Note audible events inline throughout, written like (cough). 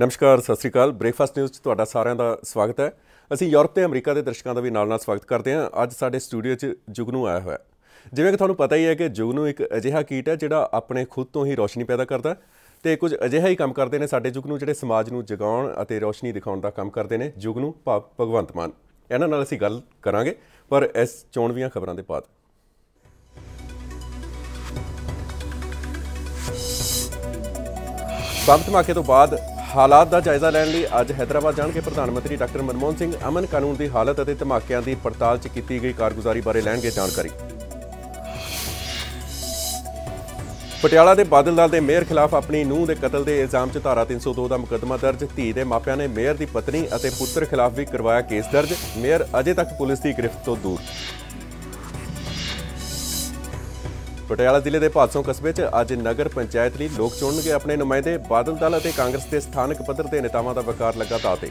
ਨਮਸਕਾਰ ਸਤਿ ਸ੍ਰੀ ਅਕਾਲ breakfast news 'ਚ ਤੁਹਾਡਾ ਸਾਰਿਆਂ ਦਾ ਸਵਾਗਤ ਹੈ ਅਸੀਂ ਯੂਰਪ ਤੇ ਅਮਰੀਕਾ ਦੇ ਦਰਸ਼ਕਾਂ ਦਾ ਵੀ ਨਾਲ-ਨਾਲ ਸਵਾਗਤ ਕਰਦੇ ਹਾਂ ਅੱਜ ਸਾਡੇ ਸਟੂਡੀਓ 'ਚ ਜੁਗਨੂ ਆਇਆ ਹੋਇਆ ਜਿਵੇਂ ਕਿ ਤੁਹਾਨੂੰ ਪਤਾ ਹੀ ਹੈ ਕਿ ਜੁਗਨੂ ਇੱਕ ਅਜਿਹਾ ਕੀਟ ਹੈ ਜਿਹੜਾ ਆਪਣੇ ਖੁਦ ਤੋਂ ਹੀ ਰੋਸ਼ਨੀ ਪੈਦਾ ਕਰਦਾ ਤੇ ਕੁਝ ਅਜਿਹਾ ਹੀ ਕੰਮ ਕਰਦੇ ਨੇ ਸਾਡੇ ਜੁਗਨੂ ਜਿਹੜੇ ਸਮਾਜ ਨੂੰ ਜਗਾਉਣ ਅਤੇ ਰੋਸ਼ਨੀ ਦਿਖਾਉਣ ਦਾ ਕੰਮ ਕਰਦੇ ਨੇ ਜੁਗਨੂ ਭਗਵੰਤ ਮਾਨ ਇਹਨਾਂ ਨਾਲ ਅਸੀਂ ਗੱਲ ਕਰਾਂਗੇ ਪਰ ਇਸ ਚੋਣਵੀਆਂ ਖਬਰਾਂ ਦੇ ਬਾਅਦ ਬੰਬ ਮਾਕੇ ਤੋਂ ਬਾਅਦ ਹਾਲਾਤ ਦਾ ਜਾਇਜ਼ਾ ਲੈਣ ਲਈ ਅੱਜ ਹైదరాబాద్ ਜਾਣਗੇ ਪ੍ਰਧਾਨ ਮੰਤਰੀ ਡਾਕਟਰ ਮਨਮੋਹਨ ਸਿੰਘ ਅਮਨ ਕਾਨੂੰਨ ਦੀ ਹਾਲਤ ਅਤੇ ਧਮਾਕਿਆਂ ਦੀ ਪੜਤਾਲ 'ਚ ਕੀਤੀ ਗਈ ਕਾਰਗੁਜ਼ਾਰੀ ਬਾਰੇ ਲੈਣਗੇ ਜਾਣਕਾਰੀ ਪਟਿਆਲਾ ਦੇ ਬਾਦਲ ਲਾਲ ਦੇ ਮੇਅਰ ਖਿਲਾਫ ਆਪਣੀ ਨੂੰਹ ਦੇ ਕਤਲ ਦੇ ਇਲਜ਼ਾਮ 'ਚ ਧਾਰਾ 302 ਦਾ ਮੁਕੱਦਮਾ ਦਰਜ ਧੀ ਦੇ ਮਾਪਿਆਂ ਨੇ ਮੇਅਰ ਦੀ ਪਤਨੀ ਅਤੇ ਪੁੱਤਰ ਖਿਲਾਫ ਵੀ ਕਰਵਾਇਆ ਕੇਸ ਦਰਜ ਮੇਅਰ ਅਜੇ ਤੱਕ ਪੁਲਿਸ ਦੀ ਗ੍ਰਿਫਤ ਤੋਂ ਦੂਰ ਪਟਿਆਲਾ ਜ਼ਿਲ੍ਹੇ ਦੇ ਭਾਦਸੋਂ ਕਸਬੇ 'ਚ ਅੱਜ ਨਗਰ ਪੰਚਾਇਤ ਲਈ ਲੋਕ ਚੁਣਨਗੇ ਆਪਣੇ ਨੁਮਾਇੰਦੇ ਬਾਦਲ ਦਲ ਅਤੇ ਕਾਂਗਰਸ ਦੇ ਸਥਾਨਕ ਪੱਧਰ ਦੇ ਨੇਤਾਵਾਂ ਦਾ ਵਕਾਰ ਲੱਗਾ ਤਾਤੇ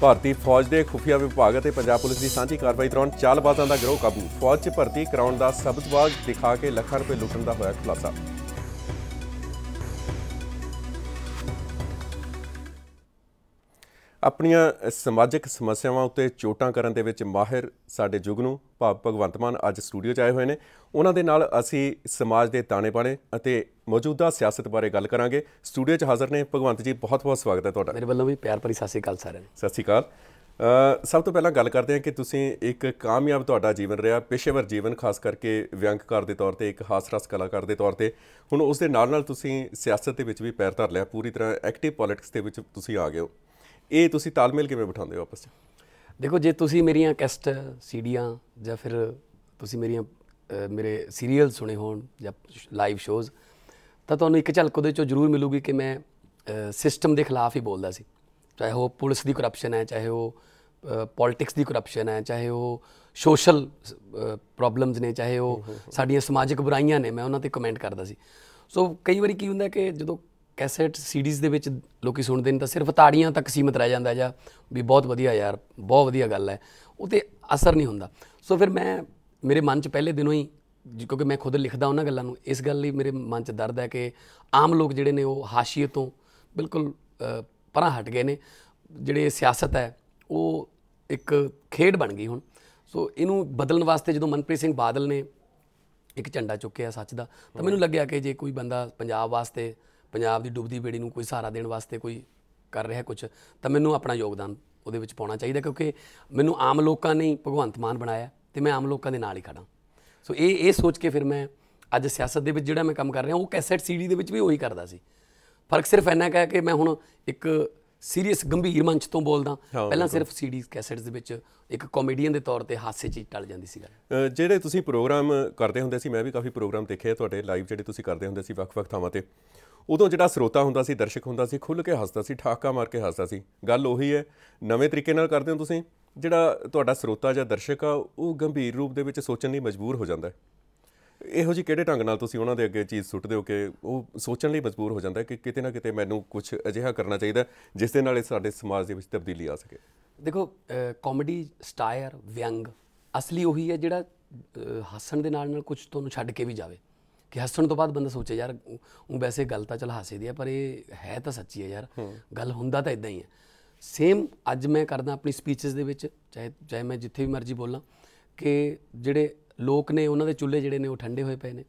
ਭਾਰਤੀ ਫੌਜ ਦੇ ਖੁਫੀਆ ਵਿਭਾਗ ਅਤੇ ਪੰਜਾਬ ਪੁਲਿਸ ਦੀ ਸਾਂਝੀ ਕਾਰਵਾਈ ਦੌਰਾਨ ਚਾਲਬਾਜ਼ਾਂ ਦਾ ਗਰੋਹ ਕਾਬੂ ਫੌਜ 'ਚ ਭਰਤੀ ਕਰਾਉਣ ਦਾ ਸਬਜ਼ਬਾਜ਼ ਦਿਖਾ ਕੇ ਲੱਖਾਂ ਰੁਪਏ ਲੁੱਟਣ ਦਾ ਹੋਇਆ ਖੁਲਾਸਾ ਆਪਣੀਆਂ ਸਮਾਜਿਕ ਸਮੱਸਿਆਵਾਂ ਉੱਤੇ ਚੋਟਾਂ ਕਰਨ ਦੇ ਵਿੱਚ ਮਾਹਿਰ ਸਾਡੇ ਜੁਗ ਨੂੰ ਭਾਵ ਭਗਵੰਤ ਮਾਨ ਅੱਜ ਸਟੂਡੀਓ 'ਚ ਆਏ ਹੋਏ ਨੇ ਉਹਨਾਂ ਦੇ ਨਾਲ ਅਸੀਂ ਸਮਾਜ ਦੇ ਤਾਣੇ-ਬਾਣੇ ਅਤੇ ਮੌਜੂਦਾ ਸਿਆਸਤ ਬਾਰੇ ਗੱਲ ਕਰਾਂਗੇ ਸਟੂਡੀਓ 'ਚ ਹਾਜ਼ਰ ਨੇ ਭਗਵੰਤ ਜੀ ਬਹੁਤ-ਬਹੁਤ ਸਵਾਗਤ ਹੈ ਤੁਹਾਡਾ ਮੇਰੇ ਵੱਲੋਂ ਵੀ ਪਿਆਰ ਭਰੀ ਸਤਿ ਸ੍ਰੀ ਅਕਾਲ ਸਾਰਿਆਂ ਨੂੰ ਸਤਿ ਸ੍ਰੀ ਅਕਾਲ ਸਭ ਤੋਂ ਪਹਿਲਾਂ ਗੱਲ ਕਰਦੇ ਹਾਂ ਕਿ ਤੁਸੀਂ ਇੱਕ ਕਾਮਯਾਬ ਤੁਹਾਡਾ ਜੀਵਨ ਰਿਹਾ ਪੇਸ਼ੇਵਰ ਜੀਵਨ ਖਾਸ ਕਰਕੇ ਵਿਅੰਗਕਾਰ ਦੇ ਤੌਰ ਤੇ ਇੱਕ ਹਾਸ ਰਸ ਕਲਾਕਾਰ ਦੇ ਤੌਰ ਤੇ ਹੁਣ ਉਸ ਦੇ ਨਾਲ ਨਾਲ ਤੁਸੀਂ ਸਿਆਸਤ ਦੇ ਵਿੱਚ ਵੀ ਪੈਰ ਧਰ ਲਿਆ ਪੂਰੀ ਤਰ੍ਹਾਂ ਐਕਟਿਵ ਪੋਲਿਟਿਕਸ ਦੇ ਵਿੱਚ ਤੁਸੀਂ ਆ ਗਏ ਹੋ ਇਹ ਤੁਸੀਂ ਤਾਲਮੇਲ ਕਿਵੇਂ ਬਿਠਾਉਂਦੇ ਹੋ ਆਪਸ ਵਿੱਚ ਦੇਖੋ ਜੇ ਤੁਸੀਂ ਮੇਰੀਆਂ ਕੈਸਟ ਸੀਡੀਆਂ ਜਾਂ ਫਿਰ ਤੁਸੀਂ ਮੇਰੀਆਂ ਮੇਰੇ ਸੀਰੀਅਲ ਸੁਣੇ ਹੋਣ ਜਾਂ ਲਾਈਵ ਸ਼ੋਜ਼ ਤਾਂ ਤੁਹਾਨੂੰ ਇੱਕ ਝਲਕ ਉਹਦੇ ਚੋਂ ਜ਼ਰੂਰ ਮਿਲੂਗੀ ਕਿ ਮੈਂ ਸਿਸਟਮ ਦੇ ਖਿਲਾਫ ਹੀ ਬੋਲਦਾ ਸੀ ਚਾਹੇ ਉਹ ਪੁਲਿਸ ਦੀ ਕਰਪਸ਼ਨ ਹੈ ਚਾਹੇ ਉਹ ਪੋਲਿਟਿਕਸ ਦੀ ਕਰਪਸ਼ਨ ਹੈ ਚਾਹੇ ਉਹ ਸੋਸ਼ਲ ਪ੍ਰੋਬਲਮਸ ਨੇ ਚਾਹੇ ਉਹ ਸਾਡੀਆਂ ਸਮਾਜਿਕ ਬੁਰਾਈਆਂ ਨੇ ਮੈਂ ਉਹਨਾਂ ਤੇ ਕਮੈਂਟ ਕਰਦਾ ਸੀ ਸੋ ਕਈ ਵਾਰੀ ਕੀ ਹੁੰਦਾ ਕਿ ਜਦੋਂ ਕੈਸੇਟ ਸੀਡੀਜ਼ ਦੇ ਵਿੱਚ ਲੋਕੀ ਸੁਣਦੇ ਨੇ ਤਾਂ ਸਿਰਫ ਤਾੜੀਆਂ ਤੱਕ ਸੀਮਤ ਰਹਿ ਜਾਂਦਾ ਜਾਂ ਵੀ ਬਹੁਤ ਵਧੀਆ ਯਾਰ ਬਹੁਤ ਵਧੀਆ ਗੱਲ ਹੈ ਉਹ ਤੇ ਅਸਰ ਨਹੀਂ ਹੁੰਦਾ ਸੋ ਫਿਰ ਮੈਂ ਮੇਰੇ ਮਨ 'ਚ ਪਹਿਲੇ ਦਿਨੋਂ ਹੀ ਕਿਉਂਕਿ ਮੈਂ ਖੁਦ ਲਿਖਦਾ ਉਹਨਾਂ ਗੱਲਾਂ ਨੂੰ ਇਸ ਗੱਲ ਲਈ ਮੇਰੇ ਮਨ 'ਚ ਦਰਦ ਹੈ ਕਿ ਆਮ ਲੋਕ ਜਿਹੜੇ ਨੇ ਉਹ ਹਾਸ਼ੀਏ ਤੋਂ ਬਿਲਕੁਲ ਪਰਾਂ ਹਟ ਗਏ ਨੇ ਜਿਹੜੇ ਸਿਆਸਤ ਹੈ ਉਹ ਇੱਕ ਖੇਡ ਬਣ ਗਈ ਹੁਣ ਸੋ ਇਹਨੂੰ ਬਦਲਣ ਵਾਸਤੇ ਜਦੋਂ ਮਨਪ੍ਰੀਤ ਸਿੰਘ ਬਾਦਲ ਨੇ ਇੱਕ ਝੰਡਾ ਚੁੱਕਿਆ ਸੱਚ ਦਾ ਤਾਂ ਮੈਨੂੰ ਲੱਗਿਆ ਕਿ ਜੇ ਕੋਈ ਬੰਦਾ ਪੰਜਾਬ ਵਾਸਤੇ ਪੰਜਾਬ ਦੀ ਡੁੱਬਦੀ ਬੇੜੀ ਨੂੰ ਕੋਈ ਸਹਾਰਾ ਦੇਣ ਵਾਸਤੇ ਕੋਈ ਕਰ ਰਿਹਾ ਕੁਝ ਤਾਂ ਮੈਨੂੰ ਆਪਣਾ ਯੋਗਦਾਨ ਉਹਦੇ ਵਿੱਚ ਪਾਉਣਾ ਚਾਹੀਦਾ ਕਿਉਂਕਿ ਮੈਨੂੰ ਆਮ ਲੋਕਾਂ ਨੇ ਭਗਵੰਤ ਮਾਨ ਬਣਾਇਆ ਤੇ ਮੈਂ ਆਮ ਲੋਕਾਂ ਦੇ ਨਾਲ ਹੀ ਖੜਾ ਸੋ ਇਹ ਇਹ ਸੋਚ ਕੇ ਫਿਰ ਮੈਂ ਅੱਜ ਸਿਆਸਤ ਦੇ ਵਿੱਚ ਜਿਹੜਾ ਮੈਂ ਕੰਮ ਕਰ ਰਿਹਾ ਉਹ ਕੈਸੇਟ ਸੀਡੀ ਦੇ ਵਿੱਚ ਵੀ ਉਹੀ ਕਰਦਾ ਸੀ ਫਰਕ ਸਿਰਫ ਇੰਨਾ ਹੈ ਕਿ ਮੈਂ ਹੁਣ ਇੱਕ ਸੀਰੀਅਸ ਗੰਭੀਰ ਮੰਚ ਤੋਂ ਬੋਲਦਾ ਪਹਿਲਾਂ ਸਿਰਫ ਸੀਡੀ ਕੈਸੇਟਸ ਦੇ ਵਿੱਚ ਇੱਕ ਕਾਮੇਡੀਅਨ ਦੇ ਤੌਰ ਤੇ ਹਾਸੇ 'ਚ ਟਲ ਜਾਂਦੀ ਸੀ ਗੱਲ ਜਿਹੜੇ ਤੁਸੀਂ ਪ੍ਰੋਗਰਾਮ ਕਰਦੇ ਹੁੰਦੇ ਸੀ ਮੈਂ ਵੀ ਕਾਫੀ ਪ੍ਰੋਗਰਾਮ ਦੇਖੇ ਤੁਹਾਡੇ ਲਾਈਵ ਜਿਹੜੇ ਤੁਸੀਂ ਕਰਦੇ ਹੁੰਦੇ ਸੀ ਵੱਖ-ਵੱਖ ਥਾਵਾਂ ਤੇ ਉਦੋਂ ਜਿਹੜਾ ਸਰੋਤਾ ਹੁੰਦਾ ਸੀ ਦਰਸ਼ਕ ਹੁੰਦਾ ਸੀ ਖੁੱਲ ਕੇ ਹੱਸਦਾ ਸੀ ਠਾਕਾ ਮਾਰ ਕੇ ਹੱਸਦਾ ਸੀ ਗੱਲ ਉਹੀ ਹੈ ਨਵੇਂ ਤਰੀਕੇ ਨਾਲ ਕਰਦੇ ਹੋ ਤੁਸੀਂ ਜਿਹੜਾ ਤੁਹਾਡਾ ਸਰੋਤਾ ਜਾਂ ਦਰਸ਼ਕ ਆ ਉਹ ਗੰਭੀਰ ਰੂਪ ਦੇ ਵਿੱਚ ਸੋਚਣ ਲਈ ਮਜਬੂਰ ਹੋ ਜਾਂਦਾ ਹੈ ਇਹੋ ਜੀ ਕਿਹੜੇ ਢੰਗ ਨਾਲ ਤੁਸੀਂ ਉਹਨਾਂ ਦੇ ਅੱਗੇ ਚੀਜ਼ ਸੁੱਟਦੇ ਹੋ ਕਿ ਉਹ ਸੋਚਣ ਲਈ ਮਜਬੂਰ ਹੋ ਜਾਂਦਾ ਕਿ ਕਿਤੇ ਨਾ ਕਿਤੇ ਮੈਨੂੰ ਕੁਝ ਅਜਿਹਾ ਕਰਨਾ ਚਾਹੀਦਾ ਜਿਸ ਦੇ ਨਾਲ ਸਾਡੇ ਸਮਾਜ ਦੇ ਵਿੱਚ ਤਬਦੀਲੀ ਆ ਸਕੇ ਦੇਖੋ ਕਾਮੇਡੀ ਸਟਾਇਰ ਵਿਅੰਗ ਅਸਲੀ ਉਹੀ ਹੈ ਜਿਹੜਾ ਹੱਸਣ ਦੇ ਨਾਲ ਨਾਲ ਕੁਝ ਤੁਹਾਨੂੰ ਛੱਡ ਕੇ ਵੀ ਜਾਵੇ ਕਿ ਹੱਸਣ ਤੋਂ ਬਾਅਦ ਬੰਦਾ ਸੋਚੇ ਯਾਰ ਉਹ ਵੈਸੇ ਗੱਲ ਤਾਂ ਚਲ ਹਾਸੇ ਦੀ ਹੈ ਪਰ ਇਹ ਹੈ ਤਾਂ ਸੱਚੀ ਹੈ ਯਾਰ ਗੱਲ ਹੁੰਦਾ ਤਾਂ ਇਦਾਂ ਹੀ ਹੈ ਸੇਮ ਅੱਜ ਮੈਂ ਕਰਦਾ ਆਪਣੀ ਸਪੀਚਸ ਦੇ ਵਿੱਚ ਚਾਹੇ ਚਾਹੇ ਮੈਂ ਜਿੱਥੇ ਵੀ ਮਰਜ਼ੀ ਬੋਲਾਂ ਕਿ ਜਿਹੜੇ ਲੋਕ ਨੇ ਉਹਨਾਂ ਦੇ ਚੁੱਲ੍ਹੇ ਜਿਹੜੇ ਨੇ ਉਹ ਠੰਡੇ ਹੋਏ ਪਏ ਨੇ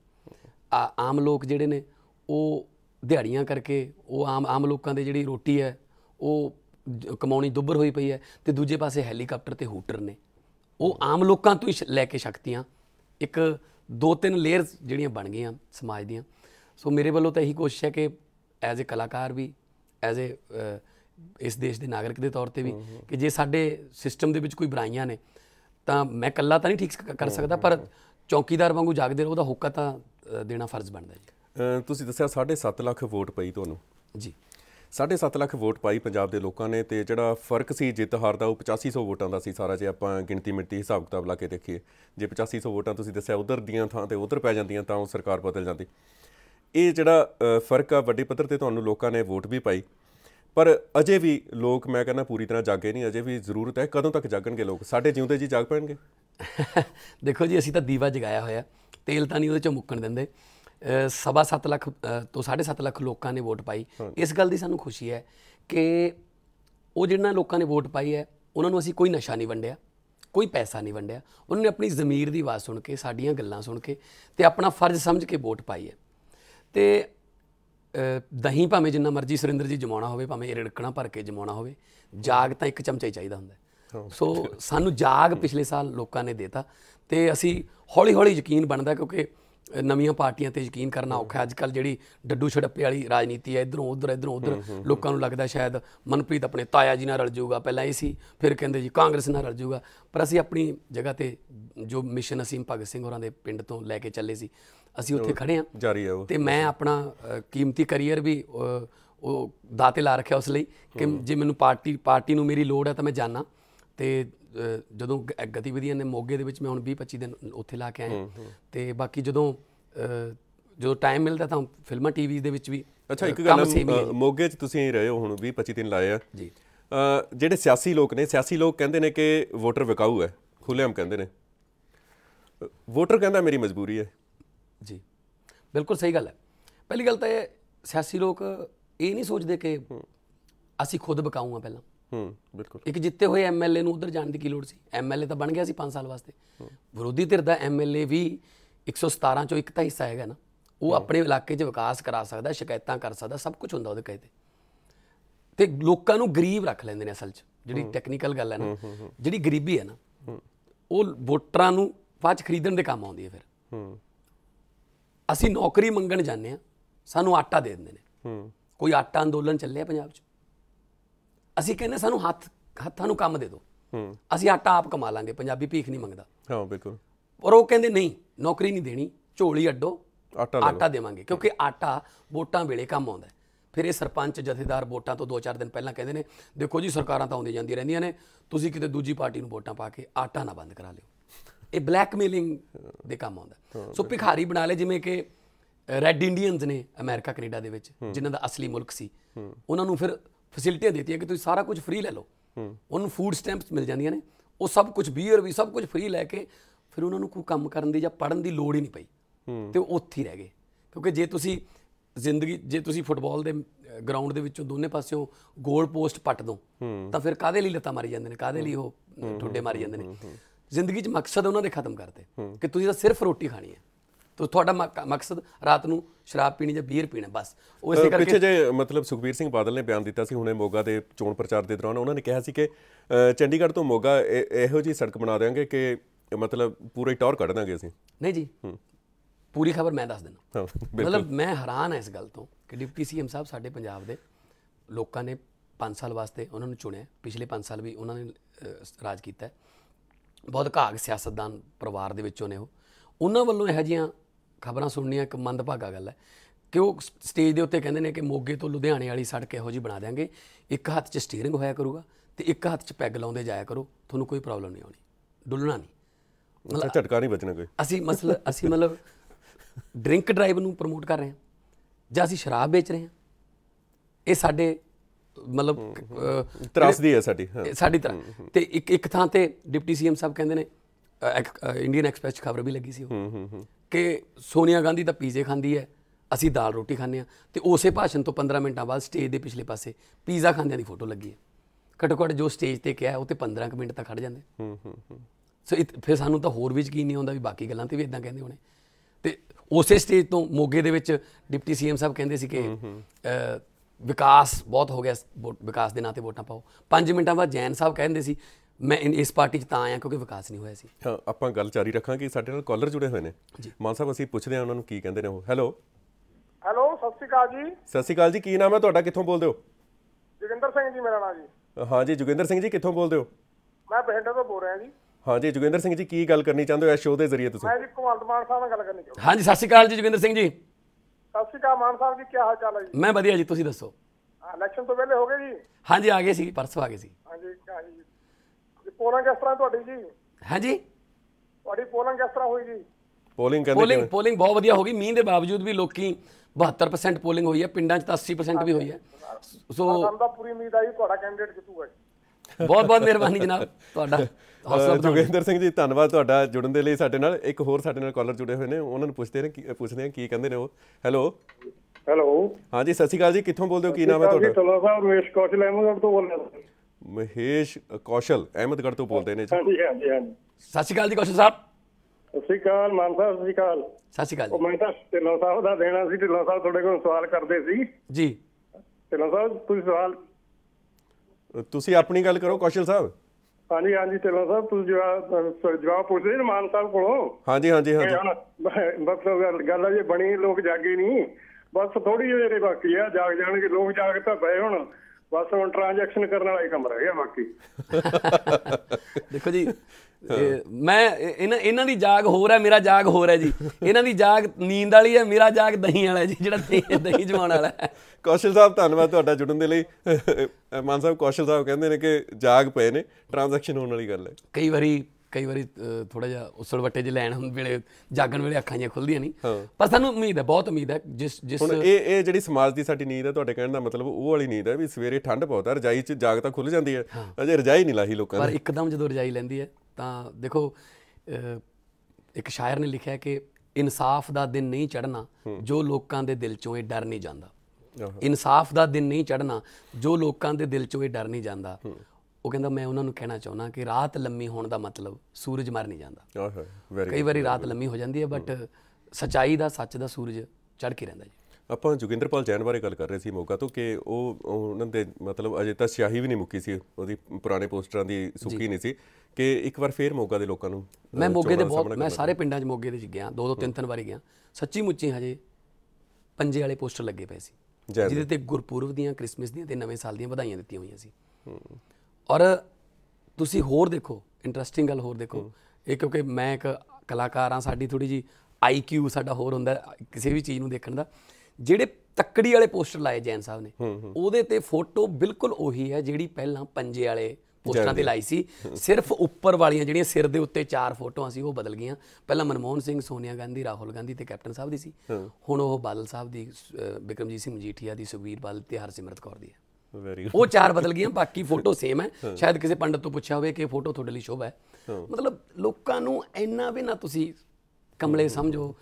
ਆ ਆਮ ਲੋਕ ਜਿਹੜੇ ਨੇ ਉਹ ਦਿਹਾੜੀਆਂ ਕਰਕੇ ਉਹ ਆਮ ਆਮ ਲੋਕਾਂ ਦੇ ਜਿਹੜੀ ਰੋਟੀ ਹੈ ਉਹ ਕਮਾਉਣੀ ਦੁੱਬਰ ਹੋਈ ਪਈ ਹੈ ਤੇ ਦੂਜੇ ਪਾਸੇ ਹੈਲੀਕਾਪਟਰ ਤੇ ਹੂਟਰ ਨੇ ਉਹ ਆਮ ਲੋਕਾਂ ਤੋਂ ਹੀ ਲੈ ਕੇ ਸ਼ਕਤੀਆਂ ਇੱਕ ਦੋ ਤਿੰਨ ਲੇਅਰਸ ਜਿਹੜੀਆਂ ਬਣ ਗਈਆਂ ਸਮਾਜ ਦੀਆਂ ਸੋ ਮੇਰੇ ਵੱਲੋਂ ਤਾਂ ਇਹੀ ਕੋਸ਼ਿਸ਼ ਹੈ ਕਿ ਐਜ਼ ਅ ਕਲਾਕਾਰ ਵੀ ਐਜ਼ ਅ ਇਸ ਦੇਸ਼ ਦੇ ਨਾਗਰਿਕ ਦੇ ਤੌਰ ਤੇ ਵੀ ਕਿ ਜੇ ਸਾਡੇ ਸਿਸਟਮ ਦੇ ਵਿੱਚ ਕੋਈ ਬੁਰਾਈਆਂ ਨੇ ਤਾਂ ਮੈਂ ਇਕੱਲਾ ਤਾਂ ਨਹੀਂ ਠੀਕ ਕਰ ਸਕਦਾ ਪਰ ਚੌਕੀਦਾਰ ਵਾਂਗੂ ਜਾਗਦੇ ਰਹੋ ਉਹਦਾ ਹੁੱਕਾ ਤਾਂ ਦੇਣਾ ਫਰਜ਼ ਬਣਦਾ ਜੀ ਤੁਸੀਂ ਦੱਸਿਆ 7.5 ਲੱਖ ਵੋਟ ਪਈ ਤੁਹਾਨੂੰ ਜੀ 7.5 ਲੱਖ ਵੋਟ ਪਾਈ ਪੰਜਾਬ ਦੇ ਲੋਕਾਂ ਨੇ ਤੇ ਜਿਹੜਾ ਫਰਕ ਸੀ ਜਿੱਤ ਹਾਰ ਦਾ ਉਹ 8500 ਵੋਟਾਂ ਦਾ ਸੀ ਸਾਰਾ ਜੇ ਆਪਾਂ ਗਿਣਤੀ ਮਿੰਤੀ ਹਿਸਾਬ ਕਿਤਾਬ ਲਾ ਕੇ ਦੇਖੀਏ ਜੇ 8500 ਵੋਟਾਂ ਤੁਸੀਂ ਦੱਸਿਆ ਉਧਰ ਦੀਆਂ ਥਾਂ ਤੇ ਉਧਰ ਪੈ ਜਾਂਦੀਆਂ ਤਾਂ ਉਹ ਸਰਕਾਰ ਬਦਲ ਜਾਂਦੀ ਇਹ ਜਿਹੜਾ ਫਰਕ ਆ ਵੱਡੇ ਪੱਧਰ ਤੇ ਤੁਹਾਨੂੰ ਲੋਕਾਂ ਨੇ ਵੋਟ ਵੀ ਪਾਈ ਪਰ ਅਜੇ ਵੀ ਲੋਕ ਮੈਂ ਕਹਿੰਦਾ ਪੂਰੀ ਤਰ੍ਹਾਂ ਜਾਗੇ ਨਹੀਂ ਅਜੇ ਵੀ ਜ਼ਰੂਰਤ ਹੈ ਕਦੋਂ ਤੱਕ ਜਾਗਣਗੇ ਲੋਕ ਸਾਡੇ ਜਿਉਂਦੇ ਜੀ ਜਾਗ ਪੈਣਗੇ ਦੇਖੋ ਜੀ ਅਸੀਂ ਤਾਂ ਦੀਵਾ ਜਗਾਇਆ ਹੋਇਆ ਤੇਲ ਤਾਂ ਨਹੀਂ ਉਹਦੇ ਚੋਂ ਮੁੱਕਣ ਦਿੰਦੇ ਸਵਾ 7 ਲੱਖ ਤੋਂ 7.5 ਲੱਖ ਲੋਕਾਂ ਨੇ ਵੋਟ ਪਾਈ ਇਸ ਗੱਲ ਦੀ ਸਾਨੂੰ ਖੁਸ਼ੀ ਹੈ ਕਿ ਉਹ ਜਿਹਨਾਂ ਲੋਕਾਂ ਨੇ ਵੋਟ ਪਾਈ ਹੈ ਉਹਨਾਂ ਨੂੰ ਅਸੀਂ ਕੋਈ ਨਸ਼ਾ ਨਹੀਂ ਵੰਡਿਆ ਕੋਈ ਪੈਸਾ ਨਹੀਂ ਵੰਡਿਆ ਉਹਨਾਂ ਨੇ ਆਪਣੀ ਜ਼ਮੀਰ ਦੀ ਆਵਾਜ਼ ਸੁਣ ਕੇ ਸਾਡੀਆਂ ਗੱਲਾਂ ਸੁਣ ਕੇ ਤੇ ਆਪਣਾ ਫਰਜ਼ ਸਮਝ ਕੇ ਵੋਟ ਪਾਈ ਹੈ ਤੇ ਦਹੀਂ ਭਾਵੇਂ ਜਿੰਨਾ ਮਰਜ਼ੀ ਸੁਰਿੰਦਰ ਜੀ ਜਮਾਉਣਾ ਹੋਵੇ ਭਾਵੇਂ ਰਿੜਕਣਾ ਭਰ ਕੇ ਜਮਾਉਣਾ ਹੋਵੇ ਜਾਗ ਤਾਂ ਇੱਕ ਚਮਚਾ ਹੀ ਚਾਹੀਦਾ ਹੁੰਦਾ ਸੋ ਸਾਨੂੰ ਜਾਗ ਪਿਛਲੇ ਸਾਲ ਲੋਕਾਂ ਨੇ ਦਿੱਤਾ ਤੇ ਅਸੀਂ ਹੌਲੀ ਹੌਲੀ ਯਕੀਨ ਬਣਦਾ ਕਿਉਂਕਿ ਨਵੀਆਂ ਪਾਰਟੀਆਂ ਤੇ ਯਕੀਨ ਕਰਨਾ ਔਖਾ ਅੱਜ ਕੱਲ ਜਿਹੜੀ ਡੱਡੂ ਛੜੱਪੇ ਵਾਲੀ ਰਾਜਨੀਤੀ ਹੈ ਇਧਰੋਂ ਉਧਰ ਇਧਰੋਂ ਉਧਰ ਲੋਕਾਂ ਨੂੰ ਲੱਗਦਾ ਸ਼ਾਇਦ ਮਨਪ੍ਰੀਤ ਆਪਣੇ ਤਾਇਆ ਜੀ ਨਾਲ ਰਲ ਜਾਊਗਾ ਪਹਿਲਾਂ ਇਹ ਸੀ ਫਿਰ ਕਹਿੰਦੇ ਜੀ ਕਾਂਗਰਸ ਨਾਲ ਰਲ ਜਾਊਗਾ ਪਰ ਅਸੀਂ ਆਪਣੀ ਜਗ੍ਹਾ ਤੇ ਜੋ ਮਿਸ਼ਨ ਅਸੀਂ ਭਗਤ ਸਿੰਘ ਹੋਰਾਂ ਦੇ ਪਿੰਡ ਤੋਂ ਲੈ ਕੇ ਚੱਲੇ ਸੀ ਅਸੀਂ ਉੱਥੇ ਖੜੇ ਆ ਜਾਰੀ ਹੈ ਉਹ ਤੇ ਮੈਂ ਆਪਣਾ ਕੀਮਤੀ ਕੈਰੀਅਰ ਵੀ ਉਹ ਦਾਤੇ ਲਾ ਰੱਖਿਆ ਉਸ ਲਈ ਕਿ ਜੇ ਮੈਨੂੰ ਪਾਰਟੀ ਪਾਰਟੀ ਨੂੰ ਮੇਰੀ ਲੋੜ ਹੈ ਤਾਂ ਮੈਂ ਜਾਣਾ ਤੇ ਜਦੋਂ ਗਤੀਵਿਧੀਆਂ ਨੇ ਮੋਗੇ ਦੇ ਵਿੱਚ ਮੈਂ ਹੁਣ 20 25 ਦਿਨ ਉੱਥੇ ਲਾ ਕੇ ਆਇਆ ਤੇ ਬਾਕੀ ਜਦੋਂ ਜਦੋਂ ਟਾਈਮ ਮਿਲਦਾ ਤਾਂ ਫਿਲਮਾਂ ਟੀਵੀ ਦੇ ਵਿੱਚ ਵੀ ਅੱਛਾ ਇੱਕ ਗੱਲ ਮੋਗੇ 'ਚ ਤੁਸੀਂ ਰਹੇ ਹੋ ਹੁਣ 20 25 ਦਿਨ ਲਾਏ ਆ ਜੀ ਜਿਹੜੇ ਸਿਆਸੀ ਲੋਕ ਨੇ ਸਿਆਸੀ ਲੋਕ ਕਹਿੰਦੇ ਨੇ ਕਿ ਵੋਟਰ ਵਿਕਾਊ ਹੈ ਆਮ ਕਹਿੰਦੇ ਨੇ ਵੋਟਰ ਕਹਿੰਦਾ ਮੇਰੀ ਮਜਬੂਰੀ ਹੈ ਜੀ ਬਿਲਕੁਲ ਸਹੀ ਗੱਲ ਹੈ ਪਹਿਲੀ ਗੱਲ ਤਾਂ ਇਹ ਸਿਆਸੀ ਲੋਕ ਇਹ ਨਹੀਂ ਸੋਚਦੇ ਕਿ ਅਸੀਂ ਖੁਦ ਬਕਾਉਂਗਾ ਆ ਪਹਿਲਾਂ ਹੂੰ ਬਿਲਕੁਲ ਇੱਕ ਜਿੱਤੇ ਹੋਏ ਐਮਐਲਏ ਨੂੰ ਉਧਰ ਜਾਣ ਦੀ ਕੀ ਲੋੜ ਸੀ ਐਮਐਲਏ ਤਾਂ ਬਣ ਗਿਆ ਸੀ 5 ਸਾਲ ਵਾਸਤੇ ਵਿਰੋਧੀ ਧਿਰ ਦਾ ਐਮਐਲਏ ਵੀ 117 ਚੋਂ ਇੱਕ ਤਾਂ ਹਿੱਸਾ ਹੈਗਾ ਨਾ ਉਹ ਆਪਣੇ ਇਲਾਕੇ 'ਚ ਵਿਕਾਸ ਕਰਾ ਸਕਦਾ ਸ਼ਿਕਾਇਤਾਂ ਕਰ ਸਕਦਾ ਸਭ ਕੁਝ ਹੁੰਦਾ ਉਹਦੇ ਕਹੇ ਤੇ ਤੇ ਲੋਕਾਂ ਨੂੰ ਗਰੀਬ ਰੱਖ ਲੈਂਦੇ ਨੇ ਅਸਲ 'ਚ ਜਿਹੜੀ ਟੈਕਨੀਕਲ ਗੱਲ ਹੈ ਨਾ ਜਿਹੜੀ ਗਰੀਬੀ ਹੈ ਨਾ ਉਹ ਵੋਟਰਾਂ ਨੂੰ ਬਾਅਦ 'ਚ ਖਰੀਦਣ ਦੇ ਕੰਮ ਆਉਂਦੀ ਹੈ ਫਿਰ ਅਸੀਂ ਨੌਕਰੀ ਮੰਗਣ ਜਾਂਦੇ ਆ ਸਾਨੂੰ ਆਟਾ ਦੇ ਦਿੰਦੇ ਨੇ ਕੋਈ ਆਟਾ ਅੰਦੋਲਨ ਚੱਲਿਆ ਪੰਜਾਬ 'ਚ ਅਸੀਂ ਕਹਿੰਦੇ ਸਾਨੂੰ ਹੱਥ ਹੱਥਾਂ ਨੂੰ ਕੰਮ ਦੇ ਦਿਓ ਹੂੰ ਅਸੀਂ ਆਟਾ ਆਪ ਕਮਾ ਲਾਂਗੇ ਪੰਜਾਬੀ ਭੀਖ ਨਹੀਂ ਮੰਗਦਾ ਹਾਂ ਬਿਲਕੁਲ ਪਰ ਉਹ ਕਹਿੰਦੇ ਨਹੀਂ ਨੌਕਰੀ ਨਹੀਂ ਦੇਣੀ ਝੋਲੀ ਅੱਡੋ ਆਟਾ ਆਟਾ ਦੇਵਾਂਗੇ ਕਿਉਂਕਿ ਆਟਾ ਵੋਟਾਂ ਵੇਲੇ ਕੰਮ ਆਉਂਦਾ ਫਿਰ ਇਹ ਸਰਪੰਚ ਜਥੇਦਾਰ ਵੋਟਾਂ ਤੋਂ 2-4 ਦਿਨ ਪਹਿਲਾਂ ਕਹਿੰਦੇ ਨੇ ਦੇਖੋ ਜੀ ਸਰਕਾਰਾਂ ਤਾਂ ਆਉਂਦੀਆਂ ਜਾਂਦੀਆਂ ਰਹਿੰਦੀਆਂ ਨੇ ਤੁਸੀਂ ਕਿਤੇ ਦੂਜੀ ਪਾਰਟੀ ਨੂੰ ਵੋਟਾਂ ਪਾ ਕੇ ਆਟਾ ਨਾ ਬੰਦ ਕਰਾ ਲਿਓ ਇਹ ਬਲੈਕਮੇਲਿੰਗ ਦੇ ਕੰਮ ਆਉਂਦਾ ਸੋ ਭਿਖਾਰੀ ਬਣਾ ਲੈ ਜਿਵੇਂ ਕਿ ਰੈੱਡ ਇੰਡੀਅਨਸ ਨੇ ਅਮਰੀਕਾ ਕੈਨੇਡਾ ਦੇ ਵਿੱਚ ਜਿਨ੍ਹਾਂ ਦਾ ਅਸਲੀ ਮੁਲਕ ਸੀ ਉਹਨਾਂ ਨੂੰ ਫਿਰ ਫੈਸਿਲਿਟੀਆਂ ਦਿੱਤੀਆਂ ਕਿ ਤੁਸੀਂ ਸਾਰਾ ਕੁਝ ਫ੍ਰੀ ਲੈ ਲਓ ਉਹਨੂੰ ਫੂਡ ਸਟੈਂਪਸ ਮਿਲ ਜਾਂਦੀਆਂ ਨੇ ਉਹ ਸਭ ਕੁਝ ਬੀਅਰ ਵੀ ਸਭ ਕੁਝ ਫ੍ਰੀ ਲੈ ਕੇ ਫਿਰ ਉਹਨਾਂ ਨੂੰ ਕੋਈ ਕੰਮ ਕਰਨ ਦੀ ਜਾਂ ਪੜਨ ਦੀ ਲੋੜ ਹੀ ਨਹੀਂ ਪਈ ਤੇ ਉਹ ਉੱਥੇ ਹੀ ਰਹਿ ਗਏ ਕਿਉਂਕਿ ਜੇ ਤੁਸੀਂ ਜ਼ਿੰਦਗੀ ਜੇ ਤੁਸੀਂ ਫੁੱਟਬਾਲ ਦੇ ਗਰਾਊਂਡ ਦੇ ਵਿੱਚੋਂ ਦੋਨੇ ਪਾਸਿਓਂ ਗੋਲ ਪੋਸਟ ਪੱਟ ਦੋ ਤਾਂ ਫਿਰ ਕਾਦੇ ਲਈ ਲੱਤਾਂ ਮਾਰੀ ਜਾਂਦੇ ਨੇ ਕਾਦੇ ਲਈ ਉਹ ਠੁੱਡੇ ਮਾਰੀ ਜਾਂਦੇ ਨੇ ਜ਼ਿੰਦਗੀ 'ਚ ਮਕਸਦ ਉਹਨਾਂ ਦੇ ਖਤਮ ਕਰਤੇ ਕਿ ਤੁਸੀਂ ਤਾਂ ਸਿਰਫ ਰੋਟੀ ਖਾਣੀ ਹੈ ਤੁਹਾਡਾ ਮਕਸਦ ਰਾਤ ਨੂੰ ਸ਼ਰਾਬ ਪੀਣੀ ਜਾਂ ਬੀਅਰ ਪੀਣਾ ਬਸ ਉਹ ਇਸੇ ਕਰਕੇ ਪਿੱਛੇ ਜੇ ਮਤਲਬ ਸੁਖਬੀਰ ਸਿੰਘ ਬਾਦਲ ਨੇ ਬਿਆਨ ਦਿੱਤਾ ਸੀ ਹੁਣੇ ਮੋਗਾ ਦੇ ਚੋਣ ਪ੍ਰਚਾਰ ਦੇ ਦੌਰਾਨ ਉਹਨਾਂ ਨੇ ਕਿਹਾ ਸੀ ਕਿ ਚੰਡੀਗੜ੍ਹ ਤੋਂ ਮੋਗਾ ਇਹੋ ਜੀ ਸੜਕ ਬਣਾ ਦੇਵਾਂਗੇ ਕਿ ਮਤਲਬ ਪੂਰੇ ਟੌਰ ਕੱਢ ਦਾਂਗੇ ਅਸੀਂ ਨਹੀਂ ਜੀ ਪੂਰੀ ਖਬਰ ਮੈਂ ਦੱਸ ਦਿੰਦਾ ਮਤਲਬ ਮੈਂ ਹੈਰਾਨ ਹਾਂ ਇਸ ਗੱਲ ਤੋਂ ਕਿ ਡਿਪਟੀ ਸੀਐਮ ਸਾਹਿਬ ਸਾਡੇ ਪੰਜਾਬ ਦੇ ਲੋਕਾਂ ਨੇ 5 ਸਾਲ ਵਾਸਤੇ ਉਹਨਾਂ ਨੂੰ ਚੁਣਿਆ ਪਿਛਲੇ 5 ਸਾਲ ਵੀ ਉਹਨਾਂ ਨੇ ਰਾਜ ਕੀਤਾ ਬਹੁਤ ਘਾਗ ਸਿਆਸਤਦਾਨ ਪਰਿਵਾਰ ਦੇ ਵਿੱਚੋਂ ਨੇ ਉਹ ਉਹਨਾਂ ਵੱਲੋਂ ਇਹ ਜੀਆਂ ਖਬਰਾਂ ਸੁਣਨੀਆਂ ਇੱਕ ਮੰਦਭਾਗਾ ਗੱਲ ਹੈ ਕਿ ਉਹ ਸਟੇਜ ਦੇ ਉੱਤੇ ਕਹਿੰਦੇ ਨੇ ਕਿ ਮੋਗੇ ਤੋਂ ਲੁਧਿਆਣੇ ਵਾਲੀ ਸੜਕ ਇਹੋ ਜੀ ਬਣਾ ਦੇਾਂਗੇ ਇੱਕ ਹੱਥ 'ਚ ਸਟੀਅਰਿੰਗ ਹੋਇਆ ਕਰੂਗਾ ਤੇ ਇੱਕ ਹੱਥ 'ਚ ਪੈਗ ਲਾਉਂਦੇ ਜਾਇਆ ਕਰੋ ਤੁਹਾਨੂੰ ਕੋਈ ਪ੍ਰੋਬਲਮ ਨਹੀਂ ਆਉਣੀ ਡੁੱਲਣਾ ਨਹੀਂ ਮਤਲਬ ਝਟਕਾ ਨਹੀਂ ਬਚਣਾ ਕੋਈ ਅਸੀਂ ਮਸਲ ਅਸੀਂ ਮਤਲਬ ਡਰਿੰਕ ਡਰਾਈਵ ਨੂੰ ਪ੍ਰਮੋਟ ਕਰ ਰਹੇ ਹਾਂ ਜਾਂ ਅਸੀਂ ਸ਼ਰਾਬ ਵੇਚ ਰਹੇ ਹਾਂ ਇਹ ਸਾਡੇ ਮਤਲਬ ਤਰਾਸਦੀ ਹੈ ਸਾਡੀ ਸਾਡੀ ਤਰ੍ਹਾਂ ਤੇ ਇੱਕ ਇੱਕ ਥਾਂ ਤੇ ਡਿਪਟੀ ਸੀਐਮ ਸਾਹਿਬ ਕਹਿੰਦੇ ਨੇ ਇੰਡੀਅਨ ਐਕਸਪ੍ਰੈਸ ਖਬਰ ਵੀ ਲੱਗੀ ਸੀ ਉਹ ਹੂੰ ਹੂੰ ਕਿ ਸੋਨੀਆ ਗਾਂਧੀ ਤਾਂ ਪੀਜ਼ੇ ਖਾਂਦੀ ਹੈ ਅਸੀਂ ਦਾਲ ਰੋਟੀ ਖਾਂਦੇ ਆ ਤੇ ਉਸੇ ਭਾਸ਼ਣ ਤੋਂ 15 ਮਿੰਟਾਂ ਬਾਅਦ ਸਟੇਜ ਦੇ ਪਿਛਲੇ ਪਾਸੇ ਪੀਜ਼ਾ ਖਾਂਦਿਆਂ ਦੀ ਫੋਟੋ ਲੱਗੀ ਹੈ ਘਟ ਘਟ ਜੋ ਸਟੇਜ ਤੇ ਕਿਹਾ ਉਹ ਤੇ 15 ਮਿੰਟ ਤੱਕ ਖੜ ਜਾਂਦੇ ਹੂੰ ਹੂੰ ਸੋ ਫਿਰ ਸਾਨੂੰ ਤਾਂ ਹੋਰ ਵੀ ਯਕੀਨ ਨਹੀਂ ਆਉਂਦਾ ਵੀ ਬਾਕੀ ਗੱਲਾਂ ਤੇ ਵੀ ਇਦਾਂ ਕਹਿੰਦੇ ਹੋਣੇ ਤੇ ਉਸੇ ਸਟੇਜ ਤੋਂ ਮੋਗੇ ਦੇ ਵਿੱਚ ਡਿਪਟੀ ਸੀਐਮ ਸਾਹਿਬ ਕਹਿੰਦੇ ਸੀ ਕਿ ਵਿਕਾਸ ਬਹੁਤ ਹੋ ਗਿਆ ਵਿਕਾਸ ਦੇ ਨਾਂ ਤੇ ਵੋਟਾਂ ਪਾਓ 5 ਮਿੰਟਾਂ ਬਾਅਦ ਜੈਨ ਸਾਹਿਬ ਕਹਿੰਦੇ ਸੀ ਮੈਂ ਇਸ ਪਾਰਟੀ 'ਚ ਤਾਂ ਆਇਆ ਕਿਉਂਕਿ ਵਿਕਾਸ ਨਹੀਂ ਹੋਇਆ ਸੀ ਹਾਂ ਆਪਾਂ ਗੱਲ ਚਾਰੀ ਰੱਖਾਂਗੇ ਸਾਡੇ ਨਾਲ ਕਾਲਰ ਜੁੜੇ ਹੋਏ ਨੇ ਮਾਨ ਸਾਹਿਬ ਅਸੀਂ ਪੁੱਛਦੇ ਹਾਂ ਉਹਨਾਂ ਨੂੰ ਕੀ ਕਹਿੰਦੇ ਨੇ ਉਹ ਹੈਲੋ ਹੈਲੋ ਸਤਿ ਸ਼੍ਰੀ ਅਕਾਲ ਜੀ ਸਤਿ ਸ਼੍ਰੀ ਅਕਾਲ ਜੀ ਕੀ ਨਾਮ ਹੈ ਤੁਹਾਡਾ ਕਿੱਥੋਂ ਬੋਲਦੇ ਹੋ ਜਗਿੰਦਰ ਸਿੰਘ ਜੀ ਮੇਰਾ ਨਾਮ ਜੀ ਹਾਂ ਜੀ ਜਗਿੰਦਰ ਸਿੰਘ ਜੀ ਕਿੱਥੋਂ ਬੋਲਦੇ ਹੋ ਮੈਂ ਬਹਿੰਡਾ ਤੋਂ ਬੋਲ ਰਿਹਾ ਜੀ ਹਾਂ ਜੀ ਜਗਿੰਦਰ ਸਿੰਘ ਜੀ ਕੀ ਗੱਲ ਕਰਨੀ ਚਾਹੁੰਦੇ ਹੋ ਇਸ ਸ਼ੋਅ ਦੇ ਜ਼ਰੀਏ ਤੁਸੀਂ ਮੈਂ ਜੀ ਕੁਮਾਰ ਮਾਨ ਸਾਹਿਬ ਨਾਲ ਗੱਲ ਕਰਨੀ ਚਾਹੁੰਦਾ ਹਾਂ ਜੀ ਸਤਿ ਸ਼੍ਰੀ ਅਕਾਲ ਜੀ ਜਗਿੰਦਰ ਸਿੰਘ ਜੀ ਸਤਿ ਸ਼੍ਰੀ ਅਕਾਲ ਮਾਨ ਸਾਹਿਬ ਜੀ ਕੀ ਹਾਲ ਚਾਲ ਹੈ ਜੀ ਮੈਂ ਵਧੀਆ ਜੀ ਤੁਸੀਂ ਦੱਸੋ ਇਲੈਕਸ਼ਨ ਤੋਂ ਪਹਿਲੇ ਹੋ ਗਏ ਜੀ ਹਾਂ ਜੀ ਆ ਗਏ ਸੀ ਪਰਸੋਂ ਆ ਗਏ ਸੀ ਪੋਲਿੰਗ ਕਿਸ ਤਰ੍ਹਾਂ ਤੁਹਾਡੀ ਜੀ ਹਾਂਜੀ ਤੁਹਾਡੀ ਪੋਲਿੰਗ ਕਿਸ ਤਰ੍ਹਾਂ ਹੋਈ ਜੀ ਪੋਲਿੰਗ ਕਹਿੰਦੇ ਪੋਲਿੰਗ ਪੋਲਿੰਗ ਬਹੁਤ ਵਧੀਆ ਹੋ ਗਈ ਮੀਂਹ ਦੇ ਬਾਵਜੂਦ ਵੀ ਲੋਕੀ 72% ਪੋਲਿੰਗ ਹੋਈ ਹੈ ਪਿੰਡਾਂ 'ਚ ਤਾਂ 80% ਵੀ ਹੋਈ ਹੈ ਸੋ ਸਾਨੂੰ ਤਾਂ ਪੂਰੀ ਉਮੀਦ ਆਈ ਤੁਹਾਡਾ ਕੈਂਡੀਡੇਟ ਜਿੱਤੂਗਾ ਜੀ ਬਹੁਤ ਬਹੁਤ ਮਿਹਰਬਾਨੀ ਜਨਾਬ ਤੁਹਾਡਾ ਜੁਗਿੰਦਰ (laughs) ਜੋਗਿੰਦਰ ਸਿੰਘ ਜੀ ਧੰਨਵਾਦ ਤੁਹਾਡਾ ਜੁੜਨ ਦੇ ਲਈ ਸਾਡੇ ਨਾਲ ਇੱਕ ਹੋਰ ਸਾਡੇ ਨਾਲ ਕਾਲਰ ਜੁੜੇ ਹੋਏ ਨੇ ਉਹਨਾਂ ਨੂੰ ਪੁੱਛਦੇ ਨੇ ਪੁੱਛਦੇ ਆ ਕੀ ਕਹਿੰਦੇ ਨੇ ਉਹ ਹੈਲੋ ਹੈਲੋ ਹਾਂਜੀ ਸਤਿ ਸ਼੍ਰੀ ਅਕਾਲ ਜੀ ਕਿੱਥੋਂ ਬੋਲਦੇ ਹੋ ਕੀ ਨਾਮ ਹੈ ਤੁਹਾਡਾ ਜੀ ਤਲਵਾ ਸਾਹਿਬ ਰਮੇਸ਼ ਕੋਚ ਲੈਮਗੜ ਤੋਂ ਬੋਲ ਰਿਹਾ ਮਹੇਸ਼ ਕੌਸ਼ਲ ਅਹਿਮਦਗੜ੍ਹ ਤੋਂ ਬੋਲਦੇ ਨੇ ਜੀ ਹਾਂਜੀ ਹਾਂਜੀ ਹਾਂਜੀ ਸਤਿ ਸ਼੍ਰੀ ਅਕਾਲ ਜੀ ਕੌਸ਼ਲ ਸਾਹਿਬ ਸਤਿ ਸ਼੍ਰੀ ਅਕਾਲ ਮਾਨ ਸਾਹਿਬ ਸਤਿ ਸ਼੍ਰੀ ਅਕਾਲ ਸਤਿ ਸ਼੍ਰੀ ਅਕਾਲ ਉਹ ਮੈਂ ਤਾਂ ਢਿੱਲੋਂ ਸਾਹਿਬ ਦਾ ਦੇਣਾ ਸੀ ਢਿੱਲੋਂ ਸਾਹਿਬ ਤੁਹਾਡੇ ਕੋਲ ਸਵਾਲ ਕਰਦੇ ਸੀ ਜੀ ਢਿੱਲੋਂ ਸਾਹਿਬ ਤੁਸੀਂ ਸਵਾਲ ਤੁਸੀਂ ਆਪਣੀ ਗੱਲ ਕਰੋ ਕੌਸ਼ਲ ਸਾਹਿਬ ਹਾਂਜੀ ਹਾਂਜੀ ਢਿੱਲੋਂ ਸਾਹਿਬ ਤੁਸੀਂ ਜਵਾਬ ਜਵਾਬ ਪੁੱਛਦੇ ਨੇ ਮਾਨ ਸਾਹਿਬ ਕੋਲੋਂ ਹਾਂਜੀ ਹਾਂਜੀ ਹਾਂਜੀ ਬਸ ਗੱਲ ਹੈ ਜੇ ਬਣੀ ਲੋਕ ਜਾਗੇ ਨਹੀਂ ਬਸ ਥੋੜੀ ਜਿਹੀ ਬਾਕੀ ਆ ਜਾਗ ਜਾਣਗੇ ਲੋਕ ਜਾਗ ਤਾਂ ਪਏ ਹੁਣ ਬਸ ਹੁਣ ਟ੍ਰਾਂਜੈਕਸ਼ਨ ਕਰਨ ਵਾਲਾ ਹੀ ਕੰਮ ਰਹਿ ਗਿਆ ਬਾਕੀ ਦੇਖੋ ਜੀ ਮੈਂ ਇਹਨਾਂ ਇਹਨਾਂ ਦੀ ਜਾਗ ਹੋ ਰਿਹਾ ਮੇਰਾ ਜਾਗ ਹੋ ਰਿਹਾ ਜੀ ਇਹਨਾਂ ਦੀ ਜਾਗ ਨੀਂਦ ਵਾਲੀ ਹੈ ਮੇਰਾ ਜਾਗ ਦਹੀਂ ਵਾਲਾ ਜੀ ਜਿਹੜਾ ਦਹੀਂ ਜਮਾਉਣ ਵਾਲਾ ਕੌਸ਼ਲ ਸਾਹਿਬ ਧੰਨਵਾਦ ਤੁਹਾਡਾ ਜੁੜਨ ਦੇ ਲਈ ਮਾਨ ਸਾਹਿਬ ਕੌਸ਼ਲ ਸਾਹਿਬ ਕਹਿੰਦੇ ਨੇ ਕਿ ਜਾਗ ਪਏ ਨੇ ਟ੍ਰਾਂਜੈਕਸ਼ਨ ਹੋਣ ਵਾਲੀ ਗੱਲ ਹੈ ਕਈ ਵਾਰੀ ਕਈ ਵਾਰੀ ਥੋੜਾ ਜਿਹਾ ਉਸਲਵੱਟੇ ਜਿ ਲੈਣ ਹੁੰਦੇ ਵੇਲੇ ਜਾਗਣ ਵੇਲੇ ਅੱਖਾਂ ਜੀਆਂ ਖੁੱਲਦੀਆਂ ਨਹੀਂ ਪਰ ਸਾਨੂੰ ਉਮੀਦ ਹੈ ਬਹੁਤ ਉਮੀਦ ਹੈ ਜਿਸ ਜਿਸ ਹੁਣ ਇਹ ਇਹ ਜਿਹੜੀ ਸਮਾਜ ਦੀ ਸਾਡੀ ਨੀਂਦ ਹੈ ਤੁਹਾਡੇ ਕਹਿਣ ਦਾ ਮਤਲਬ ਉਹ ਵਾਲੀ ਨੀਂਦ ਹੈ ਵੀ ਸਵੇਰੇ ਠੰਡ ਬਹੁਤ ਹੈ ਰਜਾਈ 'ਚ ਜਾਗ ਤਾਂ ਖੁੱਲ ਜਾਂਦੀ ਹੈ ਅਜੇ ਰਜਾਈ ਨਹੀਂ ਲਾਹੀ ਲੋਕਾਂ ਨੇ ਪਰ ਇੱਕਦਮ ਜਦੋਂ ਰਜਾਈ ਲੈਂਦੀ ਹੈ ਤਾਂ ਦੇਖੋ ਇੱਕ ਸ਼ਾਇਰ ਨੇ ਲਿਖਿਆ ਕਿ ਇਨਸਾਫ ਦਾ ਦਿਨ ਨਹੀਂ ਚੜਨਾ ਜੋ ਲੋਕਾਂ ਦੇ ਦਿਲ 'ਚੋਂ ਇਹ ਡਰ ਨਹੀਂ ਜਾਂਦਾ ਇਨਸਾਫ ਦਾ ਦਿਨ ਨਹੀਂ ਚੜਨਾ ਜੋ ਲੋਕਾਂ ਦੇ ਦਿਲ 'ਚੋਂ ਇਹ ਡਰ ਨਹੀਂ ਜਾਂਦਾ ਉਹ ਕਹਿੰਦਾ ਮੈਂ ਉਹਨਾਂ ਨੂੰ ਕਹਿਣਾ ਚਾਹੁੰਦਾ ਕਿ ਰਾਤ ਲੰਮੀ ਹੋਣ ਦਾ ਮਤਲਬ ਸੂਰਜ ਮਰ ਨਹੀਂ ਜਾਂਦਾ ਵੈਰੀ ਕਈ ਵਾਰੀ ਰਾਤ ਲੰਮੀ ਹੋ ਜਾਂਦੀ ਹੈ ਬਟ ਸਚਾਈ ਦਾ ਸੱਚ ਦਾ ਸੂਰਜ ਚੜ ਕੇ ਰਹਿੰਦਾ ਜੀ ਆਪਾਂ ਜੁਗਿੰਦਰਪਾਲ ਜੈਨ ਬਾਰੇ ਗੱਲ ਕਰ ਰਹੇ ਸੀ ਮੌਕਾ ਤੋਂ ਕਿ ਉਹ ਉਹਨਾਂ ਦੇ ਮਤਲਬ ਅਜੇ ਤੱਕ ਸਿਆਹੀ ਵੀ ਨਹੀਂ ਮੁੱਕੀ ਸੀ ਉਹਦੀ ਪੁਰਾਣੇ ਪੋਸਟਰਾਂ ਦੀ ਸੁੱਕੀ ਨਹੀਂ ਸੀ ਕਿ ਇੱਕ ਵਾਰ ਫੇਰ ਮੌਕਾ ਦੇ ਲੋਕਾਂ ਨੂੰ ਮੈਂ ਮੋਗੇ ਦੇ ਬਹੁਤ ਮੈਂ ਸਾਰੇ ਪਿੰਡਾਂ 'ਚ ਮੋਗੇ ਦੇ ਚ ਗਿਆ ਦੋ ਦੋ ਤਿੰਨ ਤਿੰਨ ਵਾਰੀ ਗਿਆ ਸੱਚੀ ਮੁੱਚੀ ਹਜੇ ਪੰਜੇ ਵਾਲੇ ਪੋਸਟਰ ਲੱਗੇ ਪਏ ਸੀ ਜਿਹਦੇ ਤੇ ਗੁਰਪੁਰਬ ਦੀਆਂ ਕ੍ਰਿਸਮਸ ਦੀਆਂ ਤੇ ਨਵੇਂ ਸਾਲ ਦੀਆਂ ਵਧਾਈਆਂ ਦਿੱਤੀਆਂ ਹੋਈਆਂ ਸੀ ਔਰ ਤੁਸੀਂ ਹੋਰ ਦੇਖੋ ਇੰਟਰਸਟਿੰਗ ਗੱਲ ਹੋਰ ਦੇਖੋ ਇਹ ਕਿਉਂਕਿ ਮੈਂ ਇੱਕ ਕਲਾਕਾਰ ਆ ਸਾਡੀ ਥੋੜੀ ਜੀ ਆਈਕਿਊ ਸਾਡਾ ਹੋਰ ਹੁੰਦਾ ਕਿਸੇ ਵੀ ਚੀਜ਼ ਨੂੰ ਦੇਖਣ ਦਾ ਜਿਹੜੇ ਤੱਕੜੀ ਵਾਲੇ ਪੋਸਟਰ ਲਾਏ ਜੈਨ ਸਾਹਿਬ ਨੇ ਉਹਦੇ ਤੇ ਫੋਟੋ ਬਿਲਕੁਲ ਉਹੀ ਹੈ ਜਿਹੜੀ ਪਹਿਲਾਂ ਪੰਜੇ ਵਾਲੇ ਪੋਸਟਰਾਂ ਤੇ ਲਾਈ ਸੀ ਸਿਰਫ ਉੱਪਰ ਵਾਲੀਆਂ ਜਿਹੜੀਆਂ ਸਿਰ ਦੇ ਉੱਤੇ ਚਾਰ ਫੋਟੋਆਂ ਸੀ ਉਹ ਬਦਲ ਗਈਆਂ ਪਹਿਲਾਂ ਮਨਮੋਹਨ ਸਿੰਘ ਸੋਨੀਆ ਗਾਂਧੀ ਰਾਹੁਲ ਗਾਂਧੀ ਤੇ ਕੈਪਟਨ ਸਾਹਿਬ ਦੀ ਸੀ ਹੁਣ ਉਹ ਬਾਦਲ ਸਾਹਿਬ ਦੀ ਬਿਕਰਮਜੀਤ ਸਿੰਘ ਮਜੀਠੀਆ ਦੀ ਸੁਖਵੀਰ ਬਾਦਲ ਤੇ ਹਰਸਿਮਰਤ ਕੌਰ ਦੀ ਹੈ ਵੈਰੀ ਉਹ ਚਾਰ ਬਦਲ ਗਈਆਂ ਬਾਕੀ ਫੋਟੋ ਸੇਮ (laughs) ਹੈ ਸ਼ਾਇਦ ਕਿਸੇ ਪੰਡਤ ਤੋਂ ਪੁੱਛਿਆ ਹੋਵੇ ਕਿ ਫੋਟੋ ਤੁਹਾਡੇ ਲਈ ਸ਼ੋਭਾ ਹੈ ਮਤਲਬ ਲੋਕਾਂ ਨੂੰ ਇੰਨਾ ਵੀ ਨਾ ਤੁਸੀਂ ਕਮਲੇ ਸਮਝੋ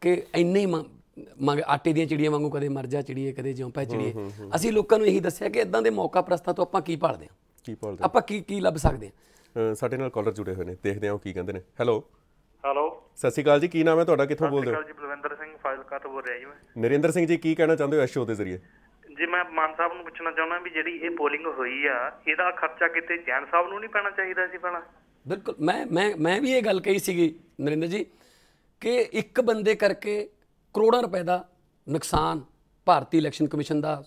ਕਿ ਇੰਨੇ ਹੀ ਮੰਗ ਆਟੇ ਦੀਆਂ ਚਿੜੀਆਂ ਵਾਂਗੂ ਕਦੇ ਮਰ ਜਾ ਚਿੜੀਏ ਕਦੇ ਜਿਉਂ ਪੈ ਚਿੜੀਏ ਅਸੀਂ ਲੋਕਾਂ ਨੂੰ ਇਹੀ ਦੱਸਿਆ ਕਿ ਇਦਾਂ ਦੇ ਮੌਕਾ ਪ੍ਰਸਤਾ ਤੋਂ ਆਪਾਂ ਕੀ ਪੜਦੇ ਆ ਕੀ ਭਾਲਦੇ ਆਪਾਂ ਕੀ ਕੀ ਲੱਭ ਸਕਦੇ ਆ ਸਾਡੇ ਨਾਲ ਕਾਲਰ ਜੁੜੇ ਹੋਏ ਨੇ ਦੇਖਦੇ ਆ ਉਹ ਕੀ ਕਹਿੰਦੇ ਨੇ ਹੈਲੋ ਹੈਲੋ ਸਤਿ ਸ਼੍ਰੀ ਅਕਾਲ ਜੀ ਕੀ ਨਾਮ ਹੈ ਤੁਹਾਡਾ ਕਿੱਥੋਂ ਬੋਲਦੇ ਹੋ ਸਤਿ ਸ਼੍ਰੀ ਅਕਾਲ ਜੀ ਬਲਵਿੰਦਰ ਸਿੰਘ ਫਾਜ਼ਿਲਕਾ ਤੋਂ ਬੋਲ ਰਿਹਾ ਜੀ ਮੈਂ ਨਰਿੰਦਰ ਸਿੰਘ ਜੀ ਕੀ ਕਹਿਣਾ ਚਾਹੁੰਦੇ ਹੋ ਇਸ ਦੇ ਜ਼ਰੀਏ ਜੇ ਮੈਂ ਮਾਨ ਸਾਹਿਬ ਨੂੰ ਪੁੱਛਣਾ ਚਾਹੁੰਦਾ ਵੀ ਜਿਹੜੀ ਇਹ ਪੋਲਿੰਗ ਹੋਈ ਆ ਇਹਦਾ ਖਰਚਾ ਕਿਤੇ ਜੈਨ ਸਾਹਿਬ ਨੂੰ ਨਹੀਂ ਪੈਣਾ ਚਾਹੀਦਾ ਸੀ ਪਹਿਲਾਂ ਬਿਲਕੁਲ ਮੈਂ ਮੈਂ ਮੈਂ ਵੀ ਇਹ ਗੱਲ ਕਹੀ ਸੀਗੀ ਨਰਿੰਦਰ ਜੀ ਕਿ ਇੱਕ ਬੰਦੇ ਕਰਕੇ ਕਰੋੜਾਂ ਰੁਪਏ ਦਾ ਨੁਕਸਾਨ ਭਾਰਤੀ ਇਲੈਕਸ਼ਨ ਕਮਿਸ਼ਨ ਦਾ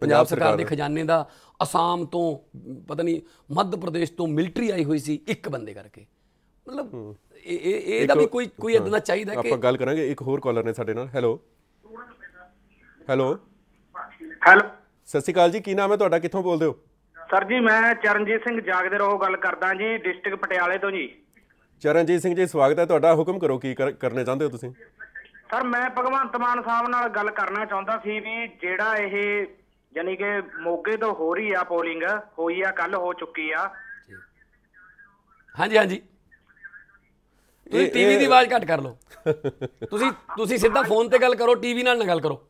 ਪੰਜਾਬ ਸਰਕਾਰ ਦੇ ਖਜ਼ਾਨੇ ਦਾ ਅਸਾਮ ਤੋਂ ਪਤਾ ਨਹੀਂ ਮੱਧ ਪ੍ਰਦੇਸ਼ ਤੋਂ ਮਿਲਟਰੀ ਆਈ ਹੋਈ ਸੀ ਇੱਕ ਬੰਦੇ ਕਰਕੇ ਮਤਲਬ ਇਹ ਇਹ ਇਹਦਾ ਵੀ ਕੋਈ ਕੋਈ ਇਦਾਂ ਦਾ ਚਾਹੀਦਾ ਕਿ ਆਪਾਂ ਗੱਲ ਕਰਾਂਗੇ ਇੱਕ ਹੋਰ ਕਾਲਰ ਨੇ ਸਾਡੇ ਨਾਲ hello hello hello Sat Shri ਅਕਾਲ ਜੀ ਕੀ ਨਾਮ ਹੈ ਤੁਹਾਡਾ ਕਿੱਥੋਂ ਬੋਲਦੇ ਹੋ ਸਰ ਜੀ ਮੈਂ ਚਰਨਜੀਤ ਸਿੰਘ ਜਾਗਦੇ ਰਹੋ ਗੱਲ ਕਰਦਾ ਜੀ ਡਿਸਟ੍ਰਿਕਟ ਪਟਿਆਲੇ ਤੋਂ ਜੀ ਚਰਨਜੀਤ ਸਿੰਘ ਜੀ ਸਵਾਗਤ ਹੈ ਤੁਹਾਡਾ ਹੁਕਮ ਕਰੋ ਕੀ ਕਰਨੇ ਚਾਹੁੰਦੇ ਹੋ ਤੁਸੀਂ ਸਰ ਮੈਂ ਭਗਵੰਤ ਮਾਨ ਸਾਹਿਬ ਨਾਲ ਗੱਲ ਕਰਨਾ ਚਾਹੁੰਦਾ ਸੀ ਵੀ ਜਿਹੜਾ ਇਹ ਯਾਨੀ ਕਿ ਮੋਗੇ ਤੋਂ ਹੋ ਰਹੀ ਆ ਪੋਲਿੰਗ ਹੋਈ ਆ ਕੱਲ ਹੋ ਚੁੱਕੀ ਆ ਹਾਂਜੀ ਹਾਂਜੀ ਤੁਸੀਂ ਟੀਵੀ ਦੀ ਆਵਾਜ਼ ਘੱਟ ਕਰ ਲਓ ਤੁਸੀਂ ਤੁਸੀਂ ਸਿੱਧਾ ਫੋਨ ਤੇ ਗੱਲ ਕਰੋ ਟੀਵੀ ਨਾਲ ਨਾ ਗੱਲ ਕਰੋ